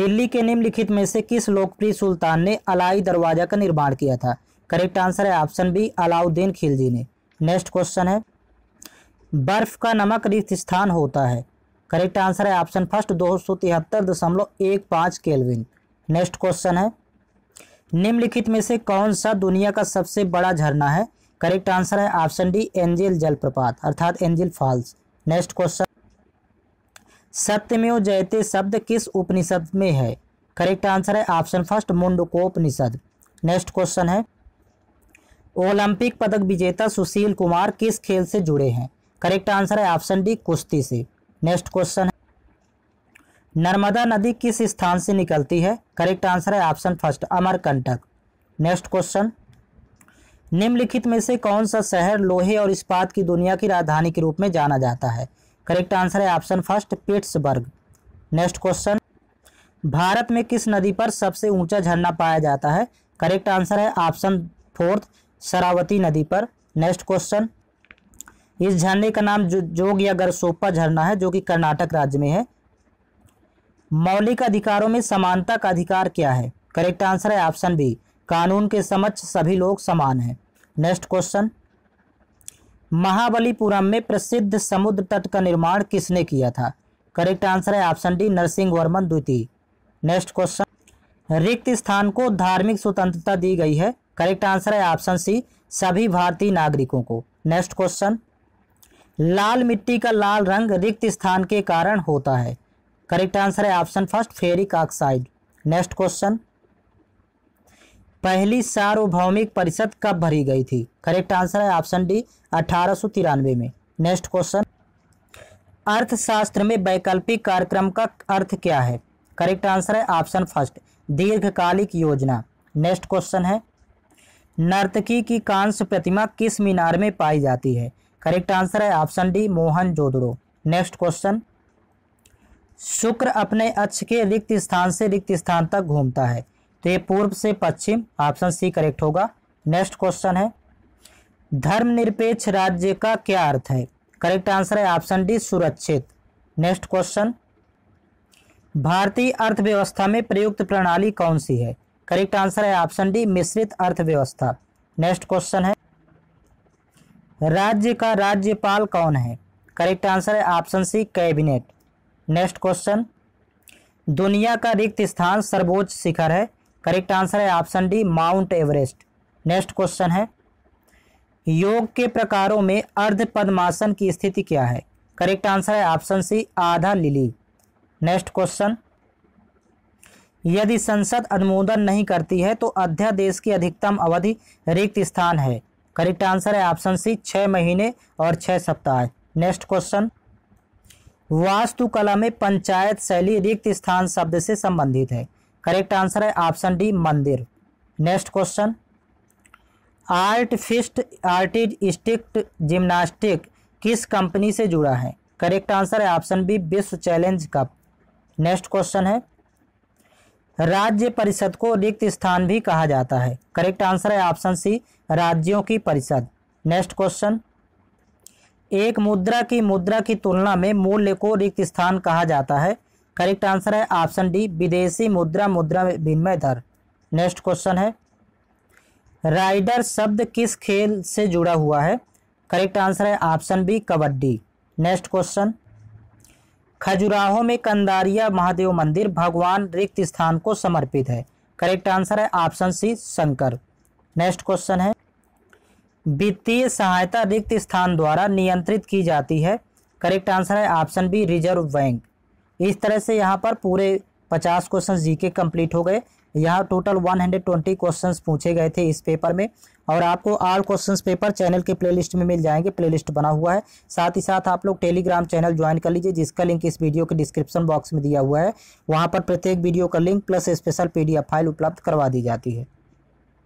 दिल्ली के निम्नलिखित में से किस लोकप्रिय सुल्तान ने अलाई दरवाजा का निर्माण किया था करेक्ट आंसर है ऑप्शन बी अलाउद्दीन खिलजी ने नेक्स्ट क्वेश्चन है बर्फ का नमक रिक्त स्थान होता है करेक्ट आंसर है ऑप्शन फर्स्ट दो सौ तिहत्तर दशमलव एक पाँच केलविन नेक्स्ट क्वेश्चन है निम्नलिखित में से कौन सा दुनिया का सबसे बड़ा झरना है करेक्ट आंसर है ऑप्शन डी एंजेल जलप्रपात अर्थात एंजेल फॉल्स नेक्स्ट क्वेश्चन सत्यमेव जयते शब्द किस उपनिषद में है करेक्ट आंसर है option first Mundakopanishad next question है ओलंपिक पदक विजेता सुशील कुमार किस खेल से जुड़े हैं करेक्ट आंसर है ऑप्शन डी कुश्ती से नेक्स्ट क्वेश्चन है नर्मदा नदी किस स्थान से निकलती है करेक्ट आंसर है option first Amarkantak next question निम्नलिखित में से कौन सा शहर लोहे और इस्पात की दुनिया की राजधानी के रूप में जाना जाता है करेक्ट आंसर है option first Pittsburgh next question Bharat में किस नदी पर सबसे ऊंचा झरना पाया जाता है करेक्ट आंसर है ऑप्शन फोर्थ शरावती नदी पर नेक्स्ट क्वेश्चन इस झरने का नाम जो जोग या गरसोपा झरना है जो कि कर्नाटक राज्य में है मौलिक अधिकारों में समानता का अधिकार क्या है करेक्ट आंसर है ऑप्शन बी कानून के समक्ष सभी लोग समान हैं नेक्स्ट क्वेश्चन महाबलीपुरम में प्रसिद्ध समुद्र तट का निर्माण किसने किया था करेक्ट आंसर है ऑप्शन डी नरसिंह वर्मन द्वितीय नेक्स्ट क्वेश्चन रिक्त स्थान को धार्मिक स्वतंत्रता दी गई है करेक्ट आंसर है ऑप्शन सी सभी भारतीय नागरिकों को नेक्स्ट क्वेश्चन लाल मिट्टी का लाल रंग रिक्त स्थान के कारण होता है करेक्ट आंसर है option first ferric oxide next question पहली सार्वभौमिक परिषद कब भरी गई थी करेक्ट आंसर है ऑप्शन डी अठारह में नेक्स्ट क्वेश्चन अर्थशास्त्र में वैकल्पिक कार्यक्रम का अर्थ क्या है करेक्ट आंसर है ऑप्शन फर्स्ट दीर्घकालिक योजना नेक्स्ट क्वेश्चन है नर्तकी की कांस्य प्रतिमा किस मीनार में पाई जाती है करेक्ट आंसर है ऑप्शन डी मोहन जोदड़ो नेक्स्ट क्वेश्चन शुक्र अपने अक्ष के रिक्त स्थान से रिक्त स्थान तक घूमता है तो ये पूर्व से पश्चिम ऑप्शन सी करेक्ट होगा नेक्स्ट क्वेश्चन है धर्मनिरपेक्ष राज्य का क्या अर्थ है करेक्ट आंसर है ऑप्शन डी सुरक्षित नेक्स्ट क्वेश्चन भारतीय अर्थव्यवस्था में प्रयुक्त प्रणाली कौन सी है करेक्ट आंसर है ऑप्शन डी मिश्रित अर्थव्यवस्था नेक्स्ट क्वेश्चन है राज्य का राज्यपाल कौन है करेक्ट आंसर है option C cabinet next question दुनिया का रिक्त स्थान सर्वोच्च शिखर है करेक्ट आंसर है option D Mount Everest next question है योग के प्रकारों में अर्ध पद्मासन की स्थिति क्या है करेक्ट आंसर है ऑप्शन सी आधा लिली नेक्स्ट क्वेश्चन यदि संसद अनुमोदन नहीं करती है तो अध्यादेश की अधिकतम अवधि रिक्त स्थान है करेक्ट आंसर है ऑप्शन सी छः महीने और छः सप्ताह नेक्स्ट क्वेश्चन वास्तुकला में पंचायत शैली रिक्त स्थान शब्द से संबंधित है करेक्ट आंसर है ऑप्शन डी मंदिर next question art fist artistic gymnastic किस कंपनी से जुड़ा है करेक्ट आंसर है ऑप्शन बी विश्व चैलेंज कप नेक्स्ट क्वेश्चन है राज्य परिषद को रिक्त स्थान भी कहा जाता है करेक्ट आंसर है ऑप्शन सी राज्यों की परिषद नेक्स्ट क्वेश्चन एक मुद्रा की मुद्रा की तुलना में मूल्य को रिक्त स्थान कहा जाता है करेक्ट आंसर है ऑप्शन डी विदेशी मुद्रा मुद्रा विनिमय दर नेक्स्ट क्वेश्चन है राइडर शब्द किस खेल से जुड़ा हुआ है करेक्ट आंसर है option B kabaddi next question Khajuraho में कंदारिया महादेव मंदिर भगवान रिक्त स्थान को समर्पित है करेक्ट आंसर है option C Shankar next question है वित्तीय सहायता रिक्त स्थान द्वारा नियंत्रित की जाती है करेक्ट आंसर है ऑप्शन बी रिजर्व बैंक इस तरह से यहाँ पर पूरे पचास क्वेश्चन जीके कंप्लीट हो गए यहाँ total one hundred twenty question पूछे गए थे इस पेपर में और आपको ऑल क्वेश्चंस पेपर चैनल के प्लेलिस्ट में मिल जाएंगे प्लेलिस्ट बना हुआ है साथ ही साथ आप लोग टेलीग्राम चैनल ज्वाइन कर लीजिए जिसका लिंक इस वीडियो के डिस्क्रिप्शन बॉक्स में दिया हुआ है वहाँ पर प्रत्येक वीडियो का link plus special P file उपलब्ध करवा दी जाती है